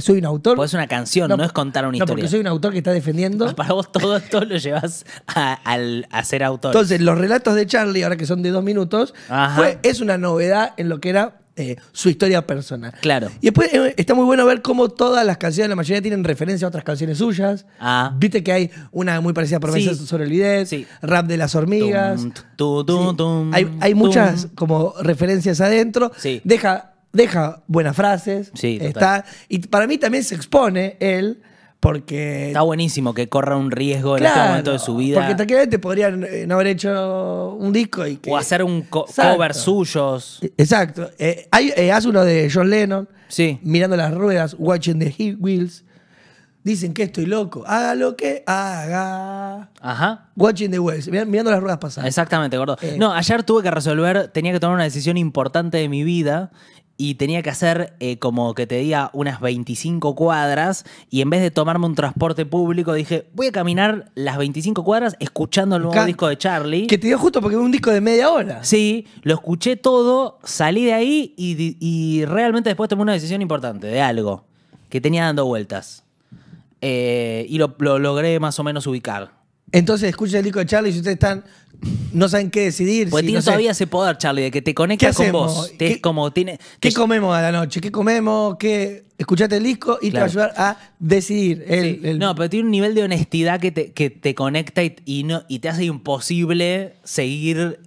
soy un autor. Pues es una canción, no, es contar una historia. porque soy un autor que está defendiendo. Para vos todo esto lo llevas a, al, a ser autor. Entonces, los relatos de Charlie, ahora que son de dos minutos, es una novedad en lo que era eh, su historia personal. Claro. Y después eh, está muy bueno ver cómo todas las canciones, la mayoría tienen referencia a otras canciones suyas. Ah. Viste que hay una muy parecida Por Promesas sobre el video, Rap de las hormigas. hay, muchas como referencias adentro. Deja deja buenas frases. Sí, está Y para mí también se expone él porque... Está buenísimo que corra un riesgo en este momento de su vida. Porque tranquilamente podrían eh, no haber hecho un disco y O hacer un cover suyos. E-, exacto. Eh, haz eh, uno de John Lennon, sí. mirando las ruedas, watching the wheels. Dicen que estoy loco. Haga lo que haga. Ajá. Watching the wheels Mirando las ruedas pasadas. Exactamente, gordo. No, ayer tuve que resolver, tenía que tomar una decisión importante de mi vida y tenía que hacer eh, como que te diga unas 25 cuadras y en vez de tomarme un transporte público dije, voy a caminar las 25 cuadras escuchando el nuevo disco de Charlie. Que te dio justo porque es un disco de media hora. Sí, lo escuché todo, salí de ahí y, realmente después tomé una decisión importante de algo que tenía dando vueltas. Eh, y lo, logré más o menos ubicar. Entonces escuchen el disco de Charlie si ustedes están no saben qué decidir. Porque si, tiene todavía ese poder, Charlie, de que te conecta con vos. ¿Qué, como, tiene, ¿Qué comemos a la noche? ¿Qué comemos? ¿Qué? Escuchate el disco y te va a ayudar a decidir. El, No, pero tiene un nivel de honestidad que te, que te conecta y, no, y te hace imposible seguir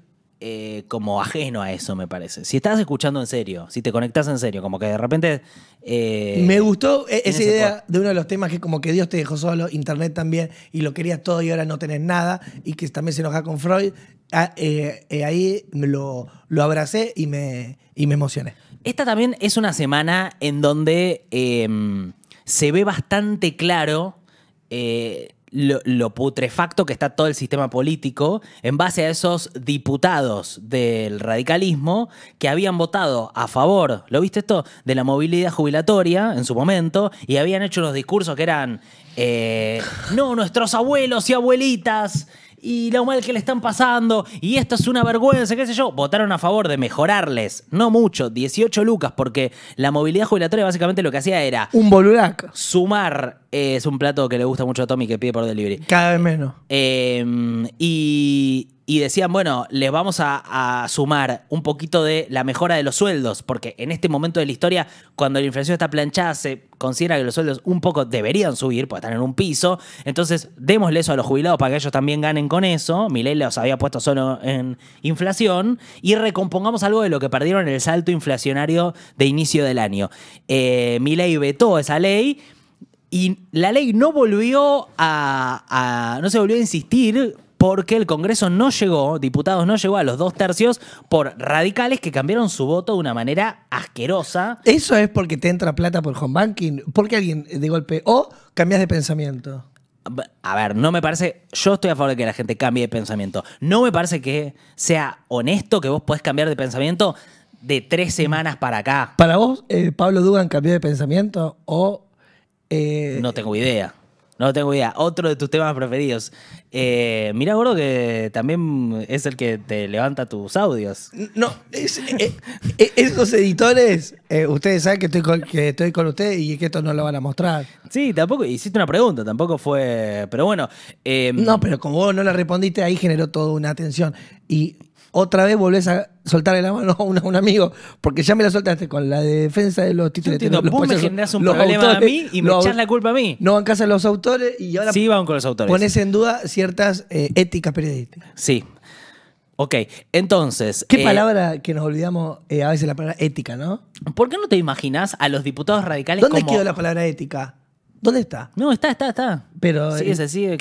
eh, como ajeno a eso, me parece. Si estás escuchando en serio, si te conectás en serio, como que de repente. Eh, me gustó e-, esa idea de uno de los temas que como que Dios te dejó solo, internet también, y lo querías todo y ahora no tenés nada, y que también se enoja con Freud. Ah, eh, ahí lo, abracé y me, me emocioné. Esta también es una semana en donde em, se ve bastante claro lo, putrefacto que está todo el sistema político en base a esos diputados del radicalismo que habían votado a favor, ¿lo viste esto? De la movilidad jubilatoria en su momento y habían hecho los discursos que eran, eh, no, nuestros abuelos y abuelitas y lo mal que le están pasando, y esto es una vergüenza, qué sé yo, votaron a favor de mejorarles, no mucho, 18 lucas, porque la movilidad jubilatoria básicamente lo que hacía era... Un boludac. Sumar es un plato que le gusta mucho a Tommy que pide por delivery. Cada vez menos. Em, y, decían, bueno, les vamos a, sumar un poquito de la mejora de los sueldos, porque en este momento de la historia, cuando la inflación está planchada, se considera que los sueldos un poco deberían subir, porque están en un piso. Entonces, démosle eso a los jubilados para que ellos también ganen con eso. Milei los había puesto solo en inflación. Y recompongamos algo de lo que perdieron en el salto inflacionario de inicio del año. Eh, Milei vetó esa ley y la ley no volvió a, no se volvió a insistir porque el Congreso no llegó, diputados no llegó a los dos tercios por radicales que cambiaron su voto de una manera asquerosa. Eso es porque te entra plata por home banking, porque alguien eh, de golpe o cambias de pensamiento. A ver, no me parece. Yo estoy a favor de que la gente cambie de pensamiento. No me parece que sea honesto que vos podés cambiar de pensamiento de tres semanas para acá. ¿Para vos, eh, Pablo Dugan cambió de pensamiento o eh, no tengo idea. No tengo idea. Otro de tus temas preferidos. Eh, mira, gordo, que también es el que te levanta tus audios. No, eh, eh, esos editores, ustedes saben que estoy, con, que estoy con ustedes y que esto no lo van a mostrar. Sí, tampoco, hiciste una pregunta, tampoco fue. Pero bueno. no, pero como vos no la respondiste, ahí generó toda una atención. Y otra vez volvés a soltarle la mano a un, amigo, porque ya me la soltaste con la defensa de los títulos. Entiendo, vos me generás un problema a mí y me echás la culpa a mí. No van a los autores y ahora sí, van con los autores. pones en duda ciertas eh, éticas periodísticas. Sí. Ok, entonces... ¿Qué eh, palabra que nos olvidamos eh, a veces la palabra ética, no? ¿Por qué no te imaginas a los diputados radicales ¿Dónde como... quedó la palabra ética? ¿Dónde está? No, está, está, está. Pero sigue, eh, sigue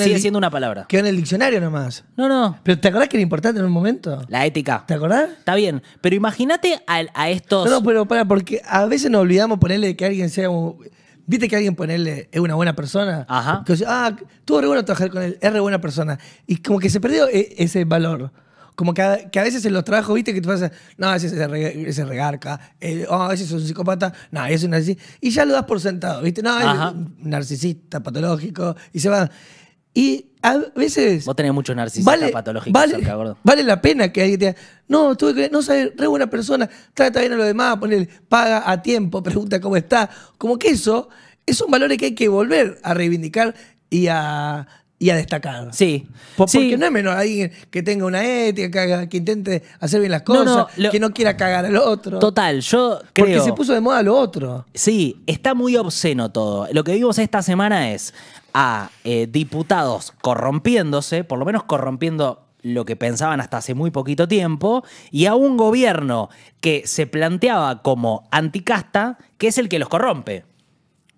sigue siendo una palabra. Queda en el diccionario nomás. No, no. Pero ¿te acordás que era importante en un momento? La ética. ¿Te acordás? Está bien. Pero imagínate a, a, estos. No, pero para, porque a veces nos olvidamos ponerle que alguien sea un. ¿Viste que alguien ponerle es una buena persona? Ajá. Que, ah, tuvo re bueno trabajar con él, es buena persona. Y como que se perdió e, ese valor como que a, veces en los trabajos, viste, que te pasa, no, ese es se regarca, eh, oh, veces ese es un psicópata, no, ese es un narcisista. Y ya lo das por sentado, viste, no, es narcisista, patológico, y se va. Y a veces. Vos tenés muchos narcisistas vale, patológicos vale, Vale la pena que alguien te diga, no, tuve que. No sabes, re buena persona, trata bien a los demás, ponele, paga a tiempo, pregunta cómo está. Como que eso es un valor que hay que volver a reivindicar y a y a destacar. Sí. Porque no es menos alguien que tenga una ética, que, intente hacer bien las cosas, que no quiera cagar al otro. Total, yo creo. Porque se puso de moda lo otro. Sí, está muy obsceno todo. Lo que vimos esta semana es a eh, diputados corrompiéndose, por lo menos corrompiendo lo que pensaban hasta hace muy poquito tiempo, y a un gobierno que se planteaba como anticasta, que es el que los corrompe.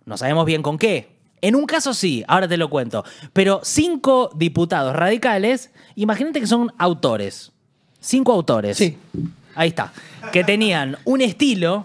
No sabemos bien con qué, en un caso sí, ahora te lo cuento. Pero cinco diputados radicales, imagínate que son autores. Cinco autores. Sí. Ahí está. Que tenían un estilo,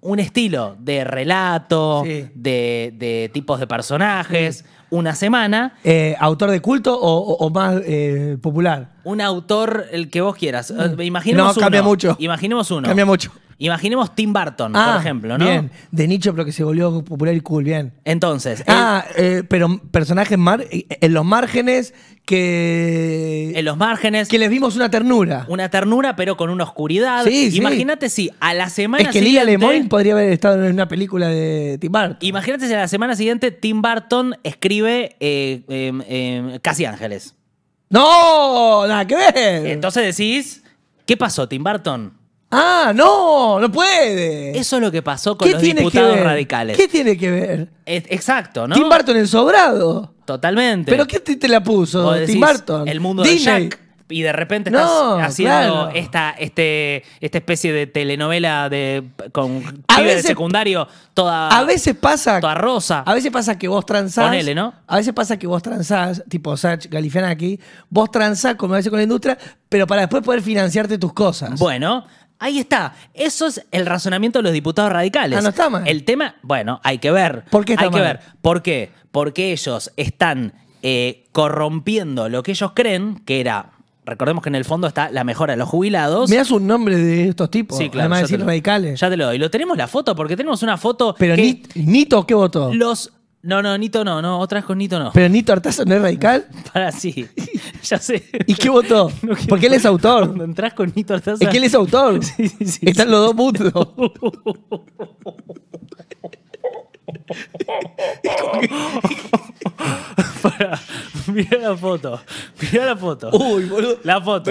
un estilo de relato, de, tipos de personajes, una semana. Eh, ¿Autor de culto o, más eh, popular? Un autor, el que vos quieras. Eh, mm. Imaginemos uno. no, cambia mucho. Imaginemos uno. Cambia mucho. Imaginemos Tim Burton, por ah, ejemplo, ¿no? Bien, de nicho, pero que se volvió popular y cool, bien. Entonces, Ah, eh, pero personajes en los márgenes que, en los márgenes, que les vimos una ternura. una ternura, pero con una oscuridad. Imagínate si a la semana es que Lemoyne podría haber estado en una película de Tim Burton. Imagínate si a la semana siguiente Tim Burton escribe eh, em, em, Casi Ángeles. ¡No! ¡Nada que ver! Entonces decís, ¿qué pasó, Tim Burton? Ah, no, no puede. Eso es lo que pasó con los diputados radicales. ¿Qué tiene que ver? exacto, ¿no? Tim Burton el sobrado. Totalmente. ¿Pero qué te, la puso? Tim El mundo de Jack. Y de repente estás haciendo esta, este, esta especie de telenovela de, con secundario toda, A veces pasa. toda rosa. A veces pasa que vos transás. Ponele, ¿no? A veces pasa que vos transás, tipo Sach Galifianaki, vos transás como a veces con la industria, pero para después poder financiarte tus cosas. Bueno, Ahí está. Eso es el razonamiento de los diputados radicales. Ah, no está El tema, bueno, hay que ver. ¿Por qué está Hay que ver. ¿Por qué? Porque ellos están eh, corrompiendo lo que ellos creen que era. Recordemos que en el fondo está la mejora de los jubilados. Me das un nombre de estos tipos, Sí, claro, además decir radicales. Ya te lo doy. Lo tenemos la foto porque tenemos una foto. Pero Nito, ¿qué votó? los no, no, Nito no, no, otra vez con Nito no. ¿Pero Nito Artazo no es radical? Para sí, ya sé. ¿Y qué votó? ¿Por qué Porque él es autor. Cuando entras con Nito Artazo... Es que él es autor. Están los dos mundos. Para, mirá la foto. mira la foto. Uy, boludo. La foto.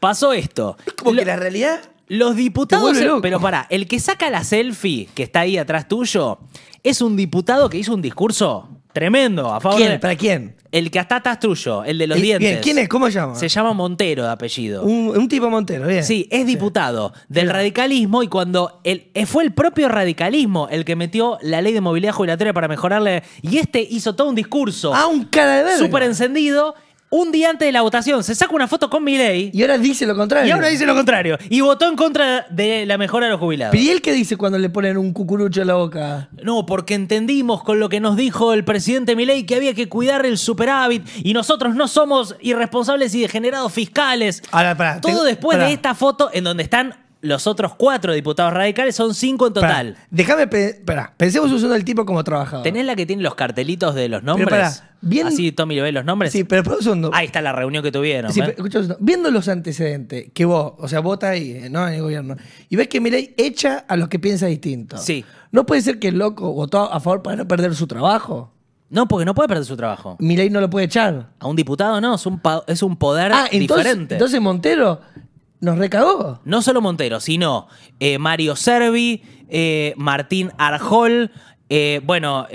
Pasó esto. Como que la realidad los diputados. Pero para, el que saca la selfie que está ahí atrás tuyo es un diputado que hizo un discurso tremendo a favor De... ¿Para quién? El que está atrás tuyo, el de los dientes. ¿Quién es? ¿Cómo se llama? Se llama Montero de apellido. Un, tipo Montero, bien. Sí, es diputado del radicalismo y cuando eh, fue el propio radicalismo el que metió la ley de movilidad jubilatoria para mejorarle. Y este hizo todo un discurso. Ah, un cadáver! Súper encendido un día antes de la votación se saca una foto con Milei Y ahora dice lo contrario. y ahora dice lo contrario. Y votó en contra de la mejora de los jubilados. ¿Y él ¿qué dice cuando le ponen un cucurucho en la boca? No, porque entendimos con lo que nos dijo el presidente Milei que había que cuidar el superávit y nosotros no somos irresponsables y degenerados fiscales. Ahora, pará, Todo después de esta foto en donde están los otros cuatro diputados radicales son cinco en total. déjame, espera. pensemos usando el tipo como trabajador. ¿Tenés la que tiene los cartelitos de los nombres? Así Tommy le ve los nombres. Sí, pero por Ahí está la reunión que tuvieron. Sí, ¿eh? pero, escucha, viendo los antecedentes, que vos, o sea, vota ahí, eh, ¿no? En el gobierno. Y ves que Milei echa a los que piensa distinto. Sí. No puede ser que el loco votó a favor para no perder su trabajo. No, porque no puede perder su trabajo. Miley no lo puede echar. A un diputado no, es un, es un poder ah, Entonces Montero nos recagó. No solo Montero, sino eh, Mario Servi, eh, Martín Arjol, eh, bueno,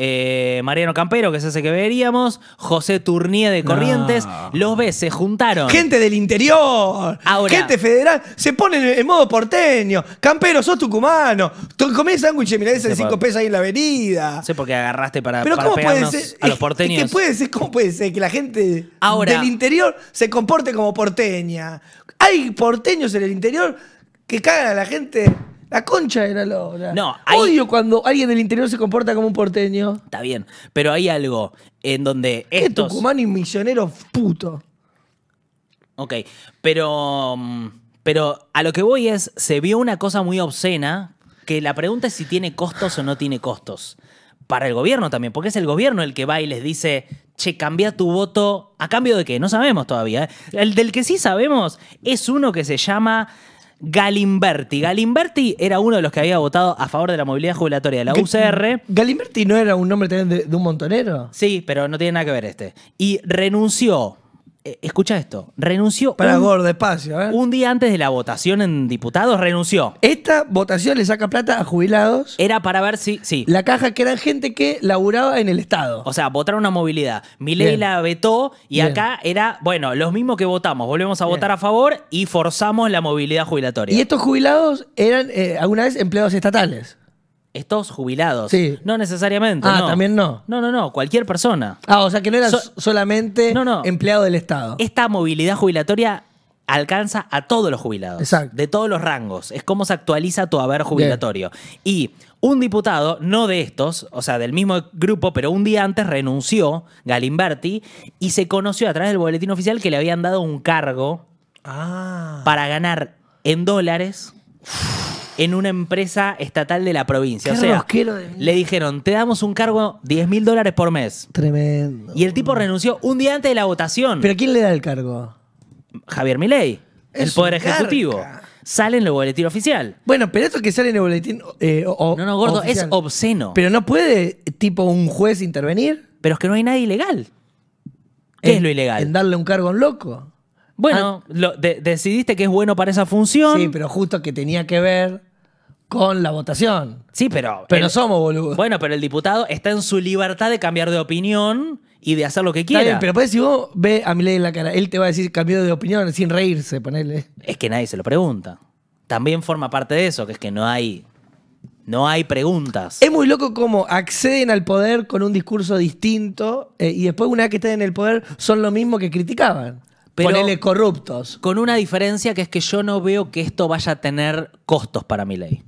Mariano Campero, que es ese que veríamos, José Turnier de Corrientes, los ves, se juntaron. Gente del interior, gente federal, se ponen en modo porteño. Campero, sos tucumano, comés sándwiches ese de 5 pesos ahí en la avenida. sé por agarraste para, Pero ¿cómo puede a los porteños. ¿Cómo puede ser que la gente Ahora, del interior se comporte como porteña? Hay porteños en el interior que cagan a la gente. La concha era lo... No, hay... odio cuando alguien del interior se comporta como un porteño. Está bien, pero hay algo en donde estos... Es Tucumán y misionero puto. Ok, pero... Mm, pero a lo que voy es, se vio una cosa muy obscena, que la pregunta es si tiene costos o no tiene costos para el gobierno también, porque es el gobierno el que va y les dice, che, cambia tu voto, ¿a cambio de qué? No sabemos todavía. ¿eh? El del que sí sabemos es uno que se llama Galimberti. Galimberti era uno de los que había votado a favor de la movilidad jubilatoria de la UCR. ¿Galimberti no era un nombre de, de, un montonero? Sí, pero no tiene nada que ver este. Y renunció eh, escucha esto, renunció. Para un, gordo, espacio, Un día antes de la votación en diputados, renunció. Esta votación le saca plata a jubilados. Era para ver si. Sí. La caja que era gente que laburaba en el Estado. O sea, votaron una movilidad. Milei la vetó y acá era, bueno, los mismos que votamos, volvemos a votar a favor y forzamos la movilidad jubilatoria. Y estos jubilados eran eh, alguna vez empleados estatales. Estos jubilados. Sí. No necesariamente. Ah, también no. No, no, no. Cualquier persona. Ah, o sea que no era solamente empleado del Estado. Esta movilidad jubilatoria alcanza a todos los jubilados. Exacto. De todos los rangos. Es como se actualiza tu haber jubilatorio. Y un diputado, no de estos, o sea, del mismo grupo, pero un día antes renunció, Galimberti, y se conoció a través del boletín oficial que le habían dado un cargo ah. para ganar en dólares en una empresa estatal de la provincia. o sea, le dijeron, te damos un cargo 10 mil dólares por mes. Tremendo. Y el tipo renunció un día antes de la votación. ¿Pero quién le da el cargo? Javier Milei, el Poder Ejecutivo. Salen Sale en el boletín oficial. Bueno, pero esto que sale en el boletín. Eh, no, no, gordo, es obsceno. Pero no puede, tipo, un juez intervenir. Pero es que no hay nadie ilegal. ¿Qué es lo ilegal? En darle un cargo a un loco. Bueno, ah. decidiste que es bueno para esa función. Sí, pero justo que tenía que ver con la votación. Sí, pero. Pero somos boludos. Bueno, pero el diputado está en su libertad de cambiar de opinión y de hacer lo que quiera. pero pues si vos ve a Milei en la cara, él te va a decir cambio de opinión sin reírse, ponele. Es que nadie se lo pregunta. También forma parte de eso, que es que no hay. No hay preguntas. Es muy loco cómo acceden al poder con un discurso distinto eh, y después, una vez que estén en el poder, son lo mismo que criticaban. Ponele corruptos. Con una diferencia que es que yo no veo que esto vaya a tener costos para mi ley.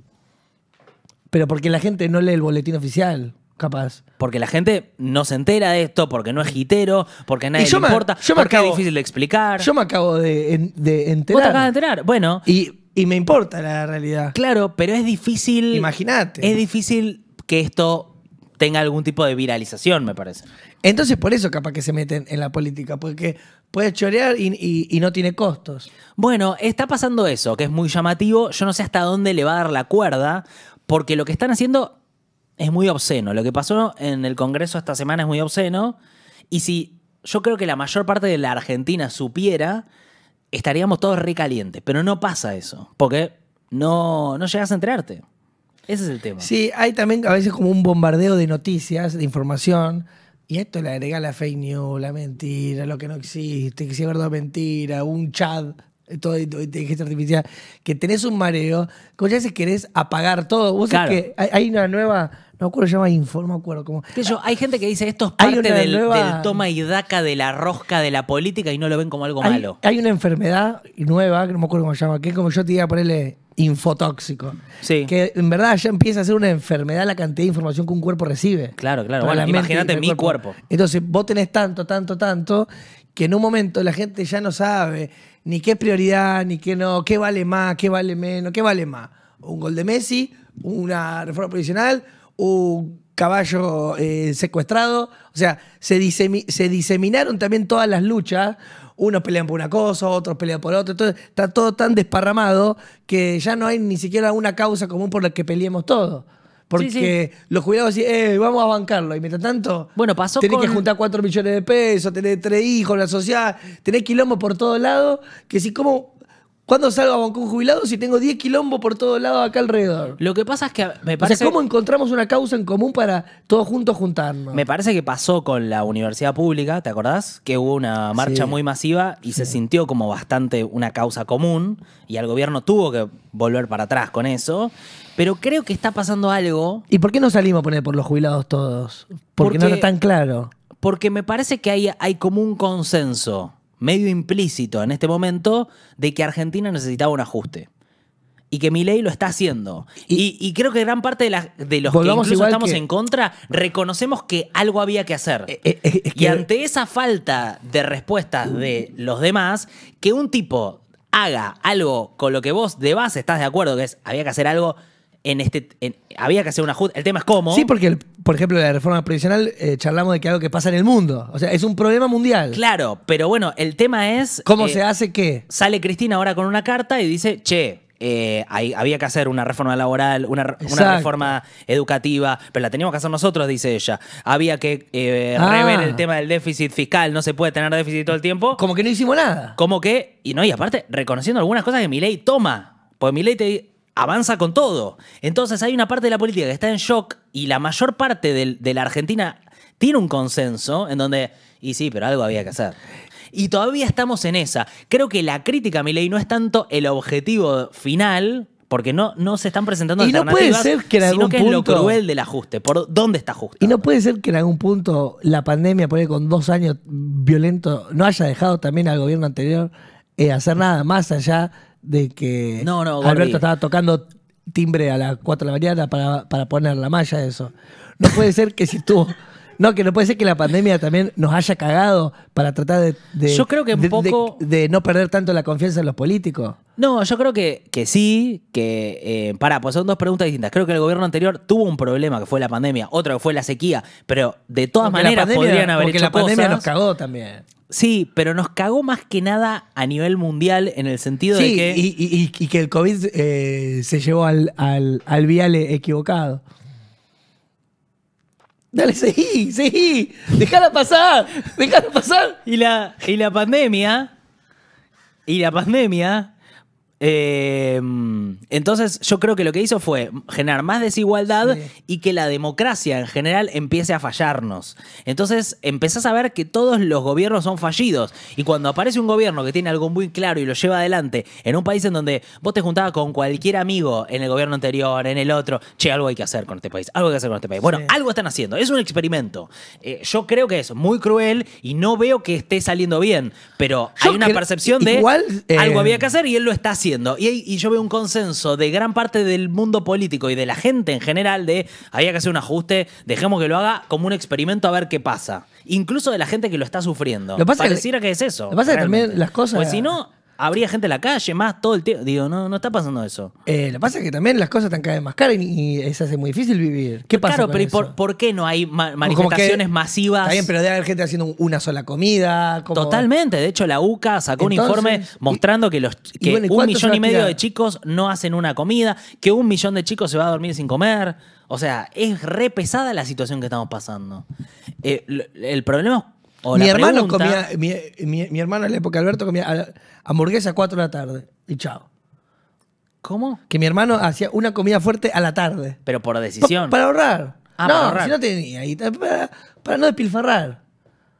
Pero porque la gente no lee el boletín oficial, capaz. Porque la gente no se entera de esto, porque no es gitero, porque nadie yo le importa, yo me porque es difícil de explicar. Yo me acabo de, ¿Vos te acabas de enterar. Bueno, Y, me importa la realidad. claro, pero es difícil. Imagínate. Es difícil que esto tenga algún tipo de viralización, me parece. Entonces por eso capaz que se meten en la política, porque puede chorear y no tiene costos. Bueno, está pasando eso, que es muy llamativo. Yo no sé hasta dónde le va a dar la cuerda, porque lo que están haciendo es muy obsceno. Lo que pasó en el Congreso esta semana es muy obsceno. Y si yo creo que la mayor parte de la Argentina supiera, estaríamos todos recalientes. Pero no pasa eso, porque no, no llegas a enterarte. Ese es el tema. Sí, hay también a veces como un bombardeo de noticias, de información. Y esto le agrega la fake news, la mentira, lo que no existe, que si es verdad mentira, un chat todo inteligencia artificial, que tenés un mareo, como ya veces querés apagar todo. Vos que hay, una nueva, no me acuerdo, se llama informa no me acuerdo cómo. hay gente que dice esto es parte del, nueva... toma y daca de la rosca de la política y no lo ven como algo malo. Hay una enfermedad nueva, que no me acuerdo cómo se llama, que es como yo te iba a ponerle infotóxico. Sí. Que en verdad ya empieza a ser una enfermedad la cantidad de información que un cuerpo recibe. Claro, claro. imagínate mi cuerpo. Entonces, vos tenés tanto, tanto, tanto, que en un momento la gente ya no sabe ni qué prioridad, ni qué no, qué vale más, qué vale menos, qué vale más. Un gol de Messi, una reforma provisional, un caballo eh, secuestrado. O sea, se, se diseminaron también todas las luchas. Unos pelean por una cosa, otros pelean por otra. Entonces está todo tan desparramado que ya no hay ni siquiera una causa común por la que peleemos todos. Porque los jubilados decían, eh, vamos a bancarlo. Y mientras tanto, bueno, pasó tenés que juntar 4 millones de pesos, tenés tres hijos, la sociedad, tenés quilombo por todos lados. Que si, ¿cómo, ¿Cuándo salgo a bancar un jubilado si tengo 10 quilombos por todos lados acá alrededor? Lo que pasa es que me parece... ¿cómo encontramos una causa en común para todos juntos juntarnos? Me parece que pasó con la universidad pública, ¿te acordás? Que hubo una marcha muy masiva y se sintió como bastante una causa común y el gobierno tuvo que volver para atrás con eso. Pero creo que está pasando algo. ¿Y por qué no salimos a poner por los jubilados todos? Porque, no está tan claro. Porque me parece que hay, hay como un consenso medio implícito en este momento de que Argentina necesitaba un ajuste y que mi ley lo está haciendo. Y, creo que gran parte de, los que incluso estamos en contra reconocemos que algo había que hacer. Eh, eh, y ante esa falta de respuestas de los demás, que un tipo haga algo con lo que vos de base estás de acuerdo, que es había que hacer algo, en este. había que hacer una ajuste. El tema es cómo. Sí, porque, por ejemplo, la reforma provisional, eh, charlamos de que algo que pasa en el mundo. O sea, es un problema mundial. Claro, pero bueno, el tema es. ¿Cómo eh, se hace qué? Sale Cristina ahora con una carta y dice, che. Eh, había que hacer una reforma laboral, una, reforma educativa, pero la teníamos que hacer nosotros, dice ella. Había que ah. rever el tema del déficit fiscal, no se puede tener déficit todo el tiempo. Como que no hicimos nada. Como que, y no, y aparte, reconociendo algunas cosas que mi ley toma. Pues mi ley te avanza con todo. Entonces hay una parte de la política que está en shock y la mayor parte de la Argentina tiene un consenso en donde, y sí, pero algo había que hacer. Y todavía estamos en esa. Creo que la crítica mi ley no es tanto el objetivo final, porque no, no se están presentando y no puede ser que en algún punto, cruel del ajuste, por dónde está justo Y no puede ser que en algún punto la pandemia, por ahí con dos años violentos, no haya dejado también al gobierno anterior eh, hacer nada más allá de que Alberto estaba tocando timbre a las 4 de la mañana para, poner la malla, eso. No puede ser que si tú... No, que no puede ser que la pandemia también nos haya cagado para tratar de. yo creo que poco. De, no perder tanto la confianza en los políticos. No, yo creo que, que sí, que. para eh, pará, pues son dos preguntas distintas. Creo que el gobierno anterior tuvo un problema que fue la pandemia, otro que fue la sequía, pero de todas maneras la pandemia, porque la pandemia nos cagó también. Sí, pero nos cagó más que nada a nivel mundial en el sentido de que. Y, y, que el COVID eh, se llevó al, al, vial equivocado. Dale, seguí, seguí. Dejala pasar, déjala pasar. Y la, y la pandemia. Y la pandemia Em, entonces yo creo que lo que hizo fue generar más desigualdad y que la democracia en general empiece a fallarnos. Entonces empezás a ver que todos los gobiernos son fallidos y cuando aparece un gobierno que tiene algo muy claro y lo lleva adelante en un país en donde vos te juntabas con cualquier amigo en el gobierno anterior, en el otro, che, algo hay que hacer con este país, algo hay que hacer con este país. Bueno, algo están haciendo, es un experimento. Eh, yo creo que es muy cruel y no veo que esté saliendo bien, pero hay una percepción de algo eh, había que hacer y él lo está haciendo. Y, yo veo un consenso de gran parte del mundo político y de la gente en general de había que hacer un ajuste, dejemos que lo haga como un experimento a ver qué pasa. Incluso de la gente que lo está sufriendo. Lo pasa Pareciera que, que, es eso. Lo pasa que también las cosas. si no, habría gente en la calle, más todo el tiempo. Digo, no, no está pasando eso. Eh, lo que pasa es que también las cosas están cada vez más caras y, se hace muy difícil vivir. ¿Qué pasa? Claro, pero ¿y Por, qué no hay manifestaciones masivas? Está bien, pero debe haber gente haciendo una sola comida. Totalmente. De hecho, la UCA sacó un informe mostrando que, los, que un millón y medio de chicos no hacen una comida, que un millón de chicos se va a dormir sin comer. O sea, es re pesada la situación que estamos pasando. Eh, el problema es mi hermano mi, hermano en la época Alberto comía hamburguesa a 4 de la tarde y chao. ¿Cómo? Que mi hermano hacía una comida fuerte a la tarde. Pero por decisión. para ahorrar. Ah, no, para si no tenía. para, no despilfarrar.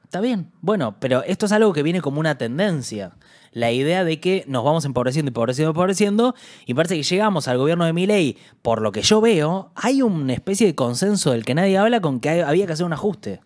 Está bien. Bueno, pero esto es algo que viene como una tendencia la idea de que nos vamos empobreciendo, empobreciendo, empobreciendo, y parece que llegamos al gobierno de Miley, por lo que yo veo, hay una especie de consenso del que nadie habla con que había que hacer un ajuste.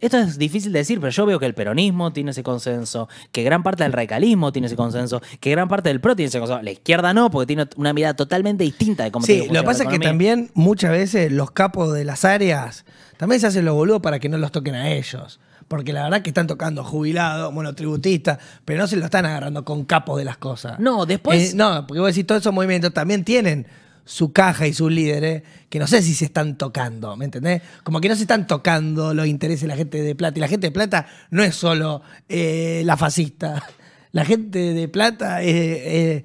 Esto es difícil de decir, pero yo veo que el peronismo tiene ese consenso, que gran parte del radicalismo tiene ese consenso, que gran parte del PRO tiene ese consenso. La izquierda no, porque tiene una mirada totalmente distinta de cómo Sí, lo que pasa es que también muchas veces los capos de las áreas también se hacen los boludos para que no los toquen a ellos. Porque la verdad que están tocando jubilados, monotributistas, pero no se lo están agarrando con capos de las cosas. No, después. Eh, no, porque vos decís, todos esos movimientos también tienen su caja y sus líderes, eh, que no sé si se están tocando, ¿me entendés? Como que no se están tocando los intereses de la gente de plata. Y la gente de plata no es solo eh, la fascista. La gente de plata es...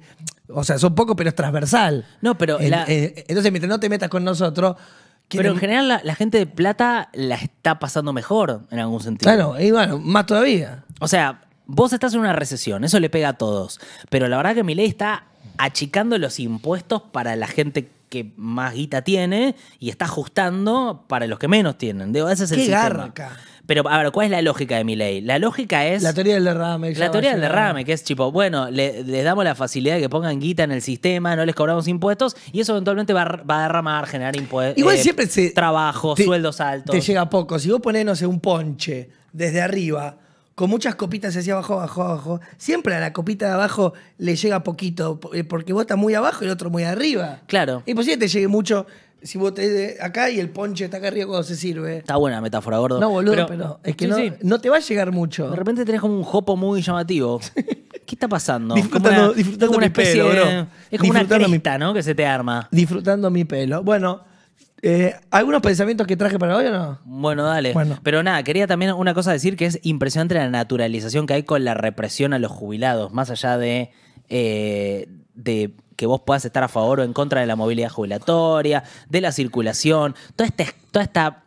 o sea, son pocos, pero es transversal. No, pero... Eh, entonces, mientras no te metas con nosotros, pero en general la, la, gente de plata la está pasando mejor en algún sentido. Claro, y bueno, más todavía. O sea, vos estás en una recesión, eso le pega a todos. Pero la verdad que mi ley está achicando los impuestos para la gente que más guita tiene y está ajustando para los que menos tienen. Esa es el Qué sistema. Pero, a ver, ¿cuál es la lógica de mi ley? La lógica es. La teoría del derrame. La teoría del derrame, que es tipo, bueno, les damos la facilidad de que pongan guita en el sistema, no les cobramos impuestos, y eso eventualmente va, a, derramar, generar impuestos. Eh, Igual siempre se. Trabajo, sueldos altos. Te llega poco. Si vos ponés, no un ponche desde arriba con muchas copitas hacia abajo, abajo, abajo. Siempre a la copita de abajo le llega poquito, eh, porque vos estás muy abajo y el otro muy arriba. Claro. Y si pues te llegue mucho si vos te acá y el ponche está acá arriba cuando se sirve. Está buena la metáfora, gordo. No, boludo, pero, es que no, te va a llegar mucho. De repente tenés como un hopo muy llamativo. ¿Qué está pasando? Disfrutando, mi pelo, bro. es como una cresta, ¿no? Que se te arma. Disfrutando mi pelo. Bueno, eh, ¿Algunos pensamientos que traje para hoy o no? Bueno, dale. Pero nada, quería también una cosa decir que es impresionante la naturalización que hay con la represión a los jubilados, más allá de, eh, de que vos puedas estar a favor o en contra de la movilidad jubilatoria, de la circulación, toda esta, toda esta,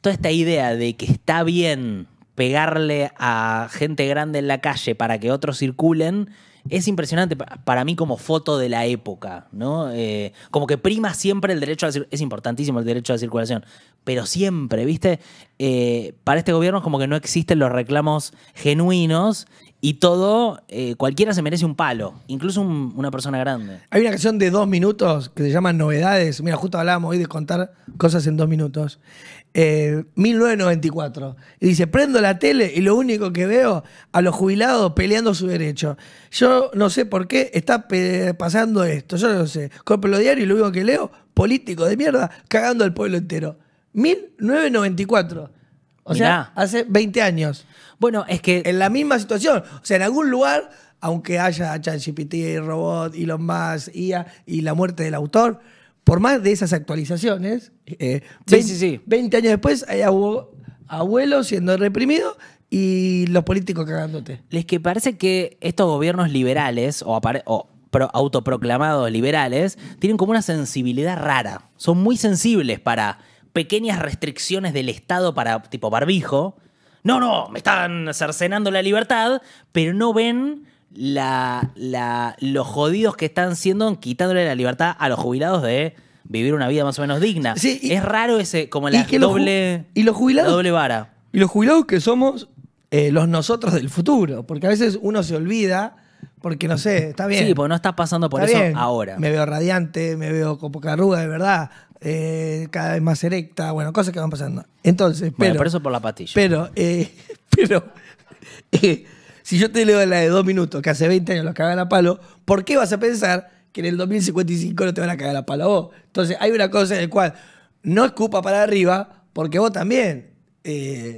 toda esta idea de que está bien pegarle a gente grande en la calle para que otros circulen es impresionante para mí como foto de la época, ¿no? Eh, como que prima siempre el derecho a la es importantísimo el derecho a la circulación, pero siempre, ¿viste? Eh, para este gobierno es como que no existen los reclamos genuinos y todo, eh, cualquiera se merece un palo, incluso una persona grande. Hay una canción de dos minutos que se llama Novedades. Mira, justo hablábamos hoy de contar cosas en dos minutos. Eh, 1994. Y dice, prendo la tele y lo único que veo a los jubilados peleando su derecho. Yo no sé por qué está pasando esto. Yo no sé. Compro lo diario y lo único que leo, político de mierda, cagando al pueblo entero. 1994. O sea, hace 20 años. Bueno, es que. En la misma situación. O sea, en algún lugar, aunque haya ChatGPT, robot, Elon Musk, más y la muerte del autor, por más de esas actualizaciones, eh, sí, 20, sí, sí. años después hay eh, abuelos siendo reprimidos y los políticos cagándote. Les que parece que estos gobiernos liberales o, autoproclamados liberales tienen como una sensibilidad rara. Son muy sensibles para pequeñas restricciones del Estado para tipo barbijo. No, no, me están cercenando la libertad, pero no ven los jodidos que están siendo quitándole la libertad a los jubilados de vivir una vida más o menos digna. Sí, es raro ese, como la doble, y los jubilados, vara. Y los jubilados que somos eh, los nosotros del futuro, porque a veces uno se olvida. Porque no sé, está bien. Sí, porque no está pasando por eso ahora. Me veo radiante, me veo con poca arruga, de verdad. Eh, cada vez más erecta, bueno, cosas que van pasando. Entonces, pero. por eso por la patilla Pero, eh, pero. Eh, si yo te leo la de dos minutos, que hace 20 años los cagan a palo, ¿por qué vas a pensar que en el 2055 no te van a cagar a palo a vos? Entonces, hay una cosa en la cual no escupa para arriba, porque vos también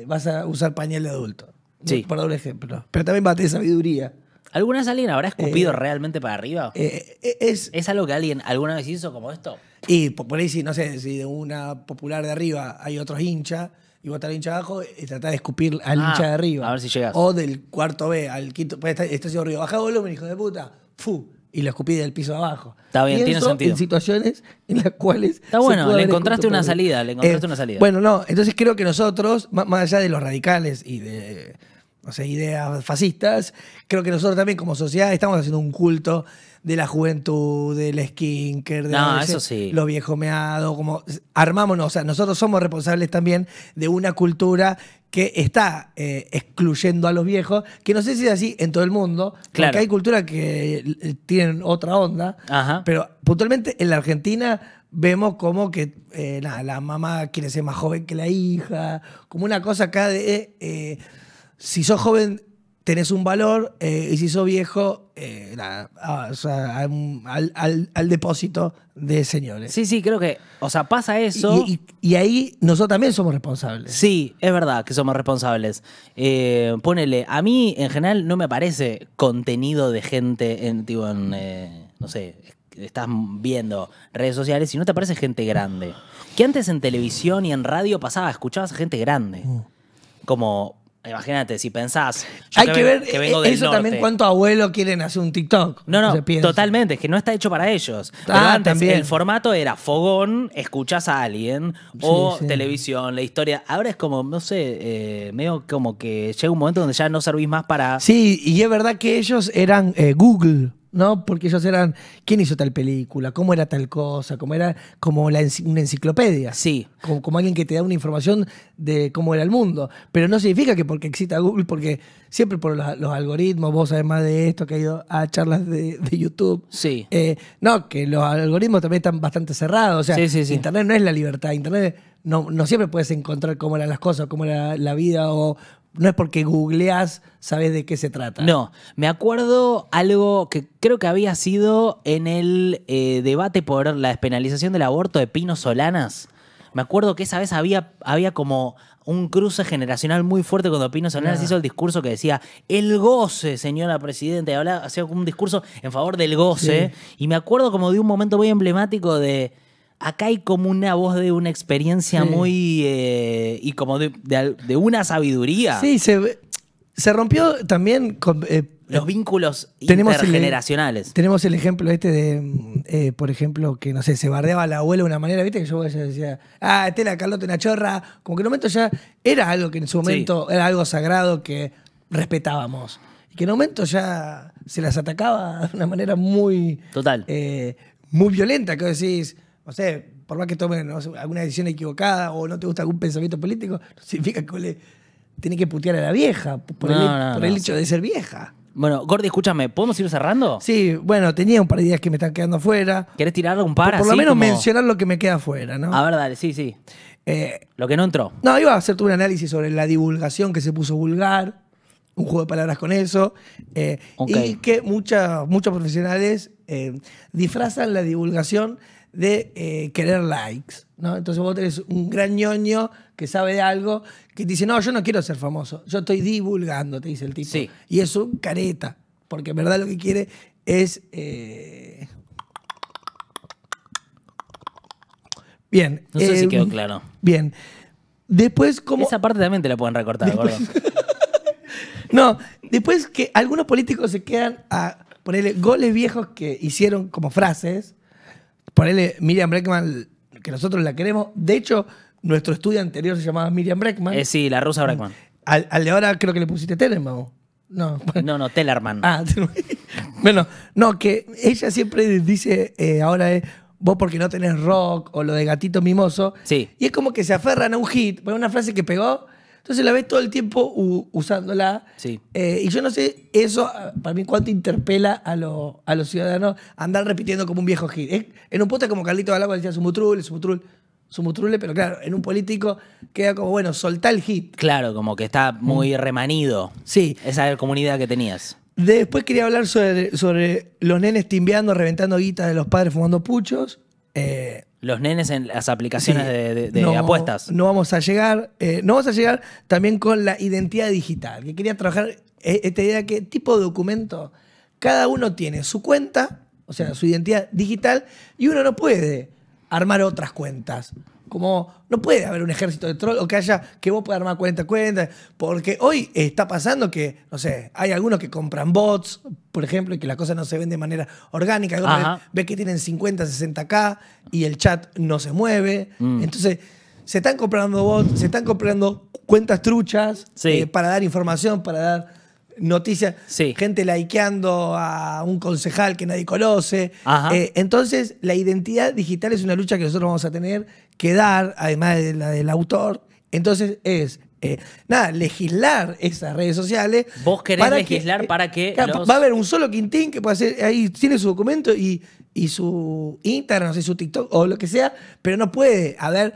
vas a usar pañal de adulto. Sí. Por un ejemplo. Pero también va a tener sabiduría. ¿Alguna vez alguien habrá escupido realmente para arriba? es, ¿Es algo que alguien alguna vez hizo como esto? Y por ahí si, no sé, si de una popular de arriba hay otros hinchas y vos estás hincha abajo y eh, tratar de escupir al ah, hincha de arriba. a ver si llegas. O del cuarto B al quinto. Pues está, está Baja volumen, hijo de puta. Fu. Y lo escupí del piso de abajo. Está bien, tiene sentido. En situaciones en las cuales. Está bueno, le encontraste una eh, salida, Bueno, no, entonces creo que nosotros, más allá de los radicales y de no sé, ideas fascistas, creo que nosotros también como sociedad estamos haciendo un culto de la juventud, del skinker, de lo viejo meado, como armámonos, o sea, nosotros somos responsables también de una cultura que está eh, excluyendo a los viejos, que no sé si es así en todo el mundo, claro. porque hay culturas que eh, tienen otra onda, pero puntualmente en la Argentina vemos como que eh, la mamá quiere ser más joven que la hija, como una cosa acá de, si sos joven tenés un valor eh, y si sos viejo, eh, ah, al, depósito de señores. Sí, sí, creo que, o sea, pasa eso. Y, ahí nosotros también somos responsables. Sí, es verdad que somos responsables. Eh, ponele, a mí en general no me parece contenido de gente en, eh, no sé, estás viendo redes sociales y no te aparece gente grande. Que antes en televisión y en radio pasaba, escuchabas a gente grande. Mm. Como Imagínate, si pensás. Hay que, ver vengo eso también cuánto abuelo quieren hacer un TikTok. No, no, totalmente, es que no está hecho para ellos. Ah, también. el formato era fogón, escuchás a alguien, o televisión, la historia. Ahora es como, no sé, eh, medio como que llega un momento donde ya no servís más para. Sí, y es verdad que ellos eran eh, Google. ¿no? Porque ellos eran, ¿quién hizo tal película? ¿Cómo era tal cosa? ¿Cómo era como la una enciclopedia? Sí. Como, alguien que te da una información de cómo era el mundo. Pero no significa que porque exista Google, porque siempre por los, algoritmos, vos además de esto que ha ido a charlas de, YouTube. Sí. Eh, no, que los algoritmos también están bastante cerrados. O sea, Internet no es la libertad, Internet... No, no siempre puedes encontrar cómo eran las cosas, cómo era la vida o no es porque googleás, sabes de qué se trata. No, me acuerdo algo que creo que había sido en el eh, debate por la despenalización del aborto de Pino Solanas. Me acuerdo que esa vez había, había como un cruce generacional muy fuerte cuando Pino Solanas hizo el discurso que decía el goce, señora presidenta, y hablaba, hacía un discurso en favor del goce. Y me acuerdo como de un momento muy emblemático de acá hay como una voz de una experiencia muy. Eh, y como de, una sabiduría. Sí, se, se rompió también con. Eh, los vínculos intergeneracionales. tenemos el ejemplo este de, eh, por ejemplo, que no sé, se bardeaba la abuela de una manera, viste, que yo decía, ah, estela, Carlota, una chorra. Como que en un momento ya era algo que en su momento era algo sagrado que respetábamos. Y que en un momento ya se las atacaba de una manera muy. Total. muy violenta, que decís no sé, por más que tomen alguna decisión equivocada o no te gusta algún pensamiento político, significa que le tiene que putear a la vieja por, el, hecho de ser vieja. Bueno, Gordi, escúchame, ¿podemos ir cerrando? Sí, bueno, tenía un par de ideas que me están quedando afuera. ¿Querés tirar un par? Por, lo menos mencionar lo que me queda afuera, ¿no? A ver, dale, sí, sí. Eh, lo que no entró. No, iba a hacerte un análisis sobre la divulgación que se puso vulgar, un juego de palabras con eso, eh, y que muchas muchos profesionales eh, disfrazan la divulgación de eh, querer likes. ¿no? Entonces vos tenés un gran ñoño que sabe de algo que dice, no, yo no quiero ser famoso, yo estoy divulgando, te dice el tipo. Y es un careta, porque en verdad lo que quiere es... Eh, bien. No sé si eh, quedó claro. Bien. Después, como... Esa parte también te la pueden recortar, No, después que algunos políticos se quedan a ponerle goles viejos que hicieron como frases Ponele Miriam Breckman, que nosotros la queremos. De hecho, nuestro estudio anterior se llamaba Miriam Breckman. Eh, sí, la rusa Breckman. Mm. Al, de ahora creo que le pusiste Tellerman. No. no, Tellerman. Ah, bueno, no, que ella siempre dice eh, ahora es vos porque no tenés rock o lo de gatito mimoso. Sí. Y es como que se aferran a un hit, una frase que pegó entonces la ves todo el tiempo usándola. Sí. Eh, y yo no sé eso, ah, para mí, cuánto interpela a, los ciudadanos andar repitiendo como un viejo hit. en un poste como Carlito Balagua decía sumutrule, su sumutrule, pero claro, en un político queda como, bueno, soltá el hit. Claro, como que está mm. muy remanido. Sí. Esa comunidad que tenías. Después quería hablar sobre, los nenes timbeando, reventando guitas de los padres fumando puchos. Eh, los nenes en las aplicaciones de, apuestas. No vamos a llegar. Eh, no vamos a llegar también con la identidad digital, que quería trabajar eh, esta idea qué tipo de documento. Cada uno tiene su cuenta, o sea, su identidad digital, y uno no puede armar otras cuentas. Como no puede haber un ejército de troll o que haya que vos puedas armar cuenta cuentas, porque hoy está pasando que, no sé, hay algunos que compran bots, por ejemplo, y que las cosas no se ven de manera orgánica. Ves que tienen 50, 60k y el chat no se mueve. Mm. Entonces, se están comprando bots, se están comprando cuentas truchas eh, para dar información, para dar noticias, gente likeando a un concejal que nadie conoce. Eh, entonces, la identidad digital es una lucha que nosotros vamos a tener, Quedar, además de la del autor. Entonces es eh, nada, legislar esas redes sociales. Vos querés legislar para que. Va a haber un solo Quintín que puede hacer, ahí tiene su documento y, y su Instagram, no sé, su TikTok o lo que sea, pero no puede haber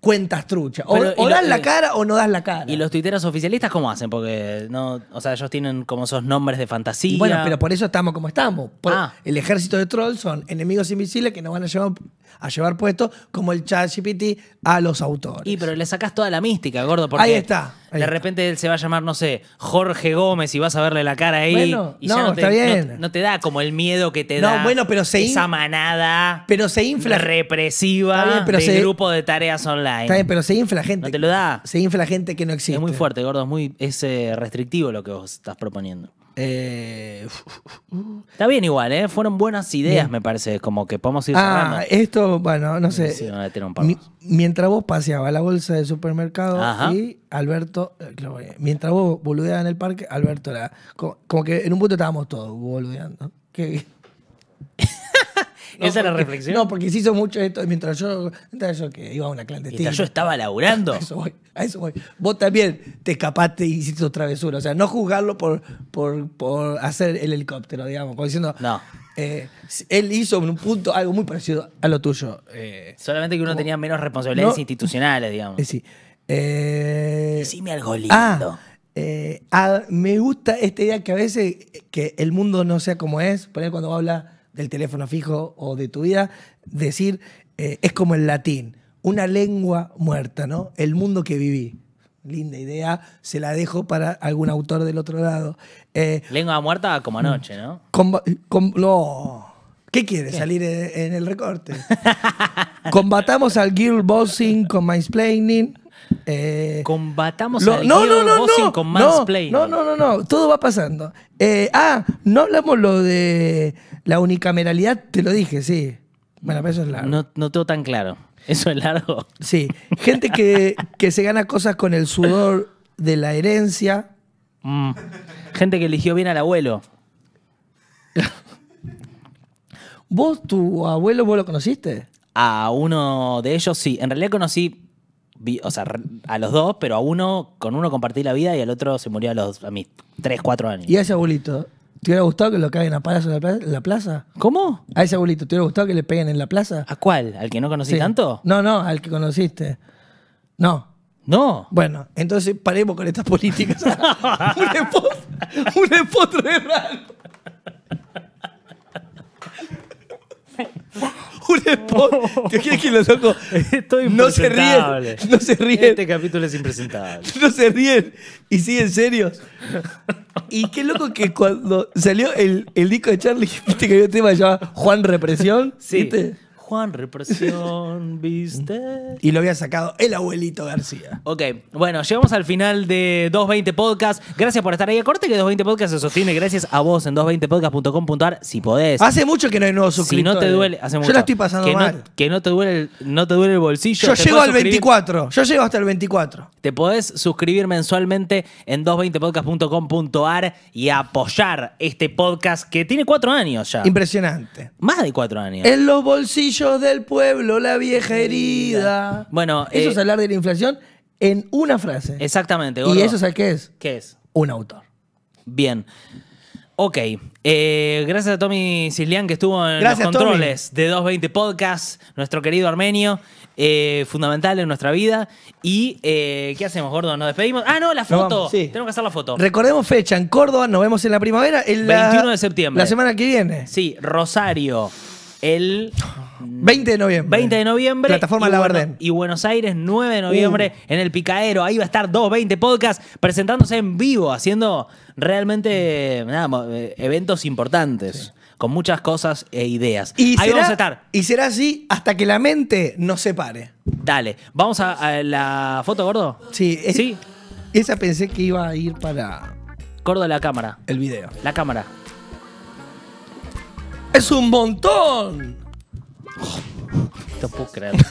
cuentas trucha. O, das la cara o no das la cara. ¿Y los tuiteros oficialistas cómo hacen? Porque no, o sea, ellos tienen como esos nombres de fantasía. bueno, pero por eso estamos como estamos. Ah. El ejército de trolls son enemigos invisibles que nos van a llevar, a llevar puestos como el chat GPT a los autores. Y pero le sacas toda la mística, gordo, porque Ahí está, de repente él se va a llamar, no sé, Jorge Gómez y vas a verle la cara ahí. y no, bien. No, te da como el miedo que te da bueno, pero se esa manada pero se infla. represiva del grupo de tareas online. Está bien, pero se infla gente. No te lo da. Se infla gente que no existe. Es muy fuerte, gordo. Es, muy, eh, restrictivo lo que vos estás proponiendo. Eh, Está bien igual, ¿eh? Fueron buenas ideas, me parece. Como que podemos ir ah, cerrando. Ah, esto, bueno, no sé. mientras vos paseaba la bolsa del supermercado y Alberto... Eh, mientras vos boludeabas en el parque, Alberto era... Como, que en un punto estábamos todos boludeando. Qué esa es la reflexión. No, porque se hizo mucho esto mientras yo, mientras yo que iba a una clandestina. Mientras yo estaba laburando. A eso voy, a eso voy. Vos también te escapaste y hiciste tu travesura. O sea, no juzgarlo por, por, hacer el helicóptero, digamos, diciendo. No. Eh, él hizo en un punto algo muy parecido a lo tuyo. Eh, Solamente que uno tenía menos responsabilidades institucionales, digamos. Eh, sí. me algo ah, lindo. Ah, me gusta esta idea que a veces que el mundo no sea como es, por ahí cuando habla el teléfono fijo o de tu vida, decir, eh, es como el latín, una lengua muerta, ¿no? El mundo que viví. Linda idea, se la dejo para algún autor del otro lado. Eh, lengua muerta como anoche, ¿no? ¿Qué quiere? Salir eh, en, el recorte. Combatamos al girl bossing con mansplaining. Eh, Combatamos el al no, no, no, no, con no, no, no, no, no, todo va pasando. Eh, ah, no hablamos lo de la unicameralidad, te lo dije, sí. Bueno, eso es largo. No, no todo tan claro. Eso es largo. Sí, gente que, se gana cosas con el sudor de la herencia. Mm. Gente que eligió bien al abuelo. ¿Vos, tu abuelo, vos lo conociste? A uno de ellos sí. En realidad conocí o sea, a los dos, pero a uno, con uno compartí la vida y al otro se murió a los a mis 3, 4 años. ¿Y a ese abuelito? ¿Te hubiera gustado que lo caigan a palas en la plaza? ¿Cómo? A ese abuelito, ¿te hubiera gustado que le peguen en la plaza? ¿A cuál? ¿Al que no conocí tanto? No, no, al que conociste. No. No. Bueno, entonces paremos con estas políticas. un esposo, un de rato. un spot. Te quieres que los locos Estoy no se ríen. No se ríen. Este capítulo es impresentable. No se ríen y siguen serios. Y qué loco que cuando salió el, el disco de Charlie, viste que había un tema llamado Juan Represión. Sí. ¿Viste? Juan, represión, viste. Y lo había sacado el abuelito García. Ok, bueno, llegamos al final de 220 Podcast. Gracias por estar ahí. corte que 220 Podcast se sostiene gracias a vos en 220podcast.com.ar si podés. Hace mucho que no hay nuevos suscriptores. Si no te duele, hace mucho. Yo la estoy pasando mal. No, que no te, duele el, no te duele el bolsillo. Yo llego al 24. Yo llego hasta el 24. Te podés suscribir mensualmente en 220podcast.com.ar y apoyar este podcast que tiene cuatro años ya. Impresionante. Más de cuatro años. En los bolsillos del pueblo, la vieja herida. Bueno, Eso eh, es hablar de la inflación en una frase. Exactamente. ¿Y eso sabes qué es? ¿Qué es? Un autor. Bien. Ok. Eh, gracias a Tommy Cislián que estuvo en los controles de 220 Podcast, nuestro querido armenio, eh, fundamental en nuestra vida. ¿Y qué hacemos, gordo? ¿Nos despedimos? Ah, no, la foto. Tenemos que hacer la foto. Recordemos fecha en Córdoba, nos vemos en la primavera. El 21 de septiembre. La semana que viene. Sí, Rosario el 20 de noviembre. 20 de noviembre. Plataforma y La Y Buenos Aires, 9 de noviembre, uh. en el Picaero. Ahí va a estar 220 podcasts presentándose en vivo, haciendo realmente eh, eventos importantes. con muchas cosas e ideas. Y Ahí vamos a estar. Y será así hasta que la mente nos separe. Dale, ¿vamos a, la foto, gordo? Sí, sí. Esa pensé que iba a ir para. Gordo, la cámara. El video. La cámara. ¡Es un montón! No puedo creer.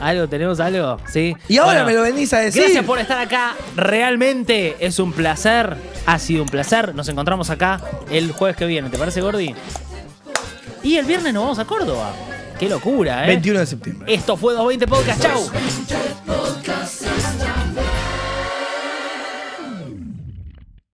¿Algo? ¿Tenemos algo? Sí. Y ahora me lo venís a decir. Gracias por estar acá. Realmente es un placer. Ha sido un placer. Nos encontramos acá el jueves que viene. ¿Te parece, Gordi? Y el viernes nos vamos a Córdoba. Qué locura, ¿eh? 21 de septiembre. Esto fue 220 Podcast. ¡Chau!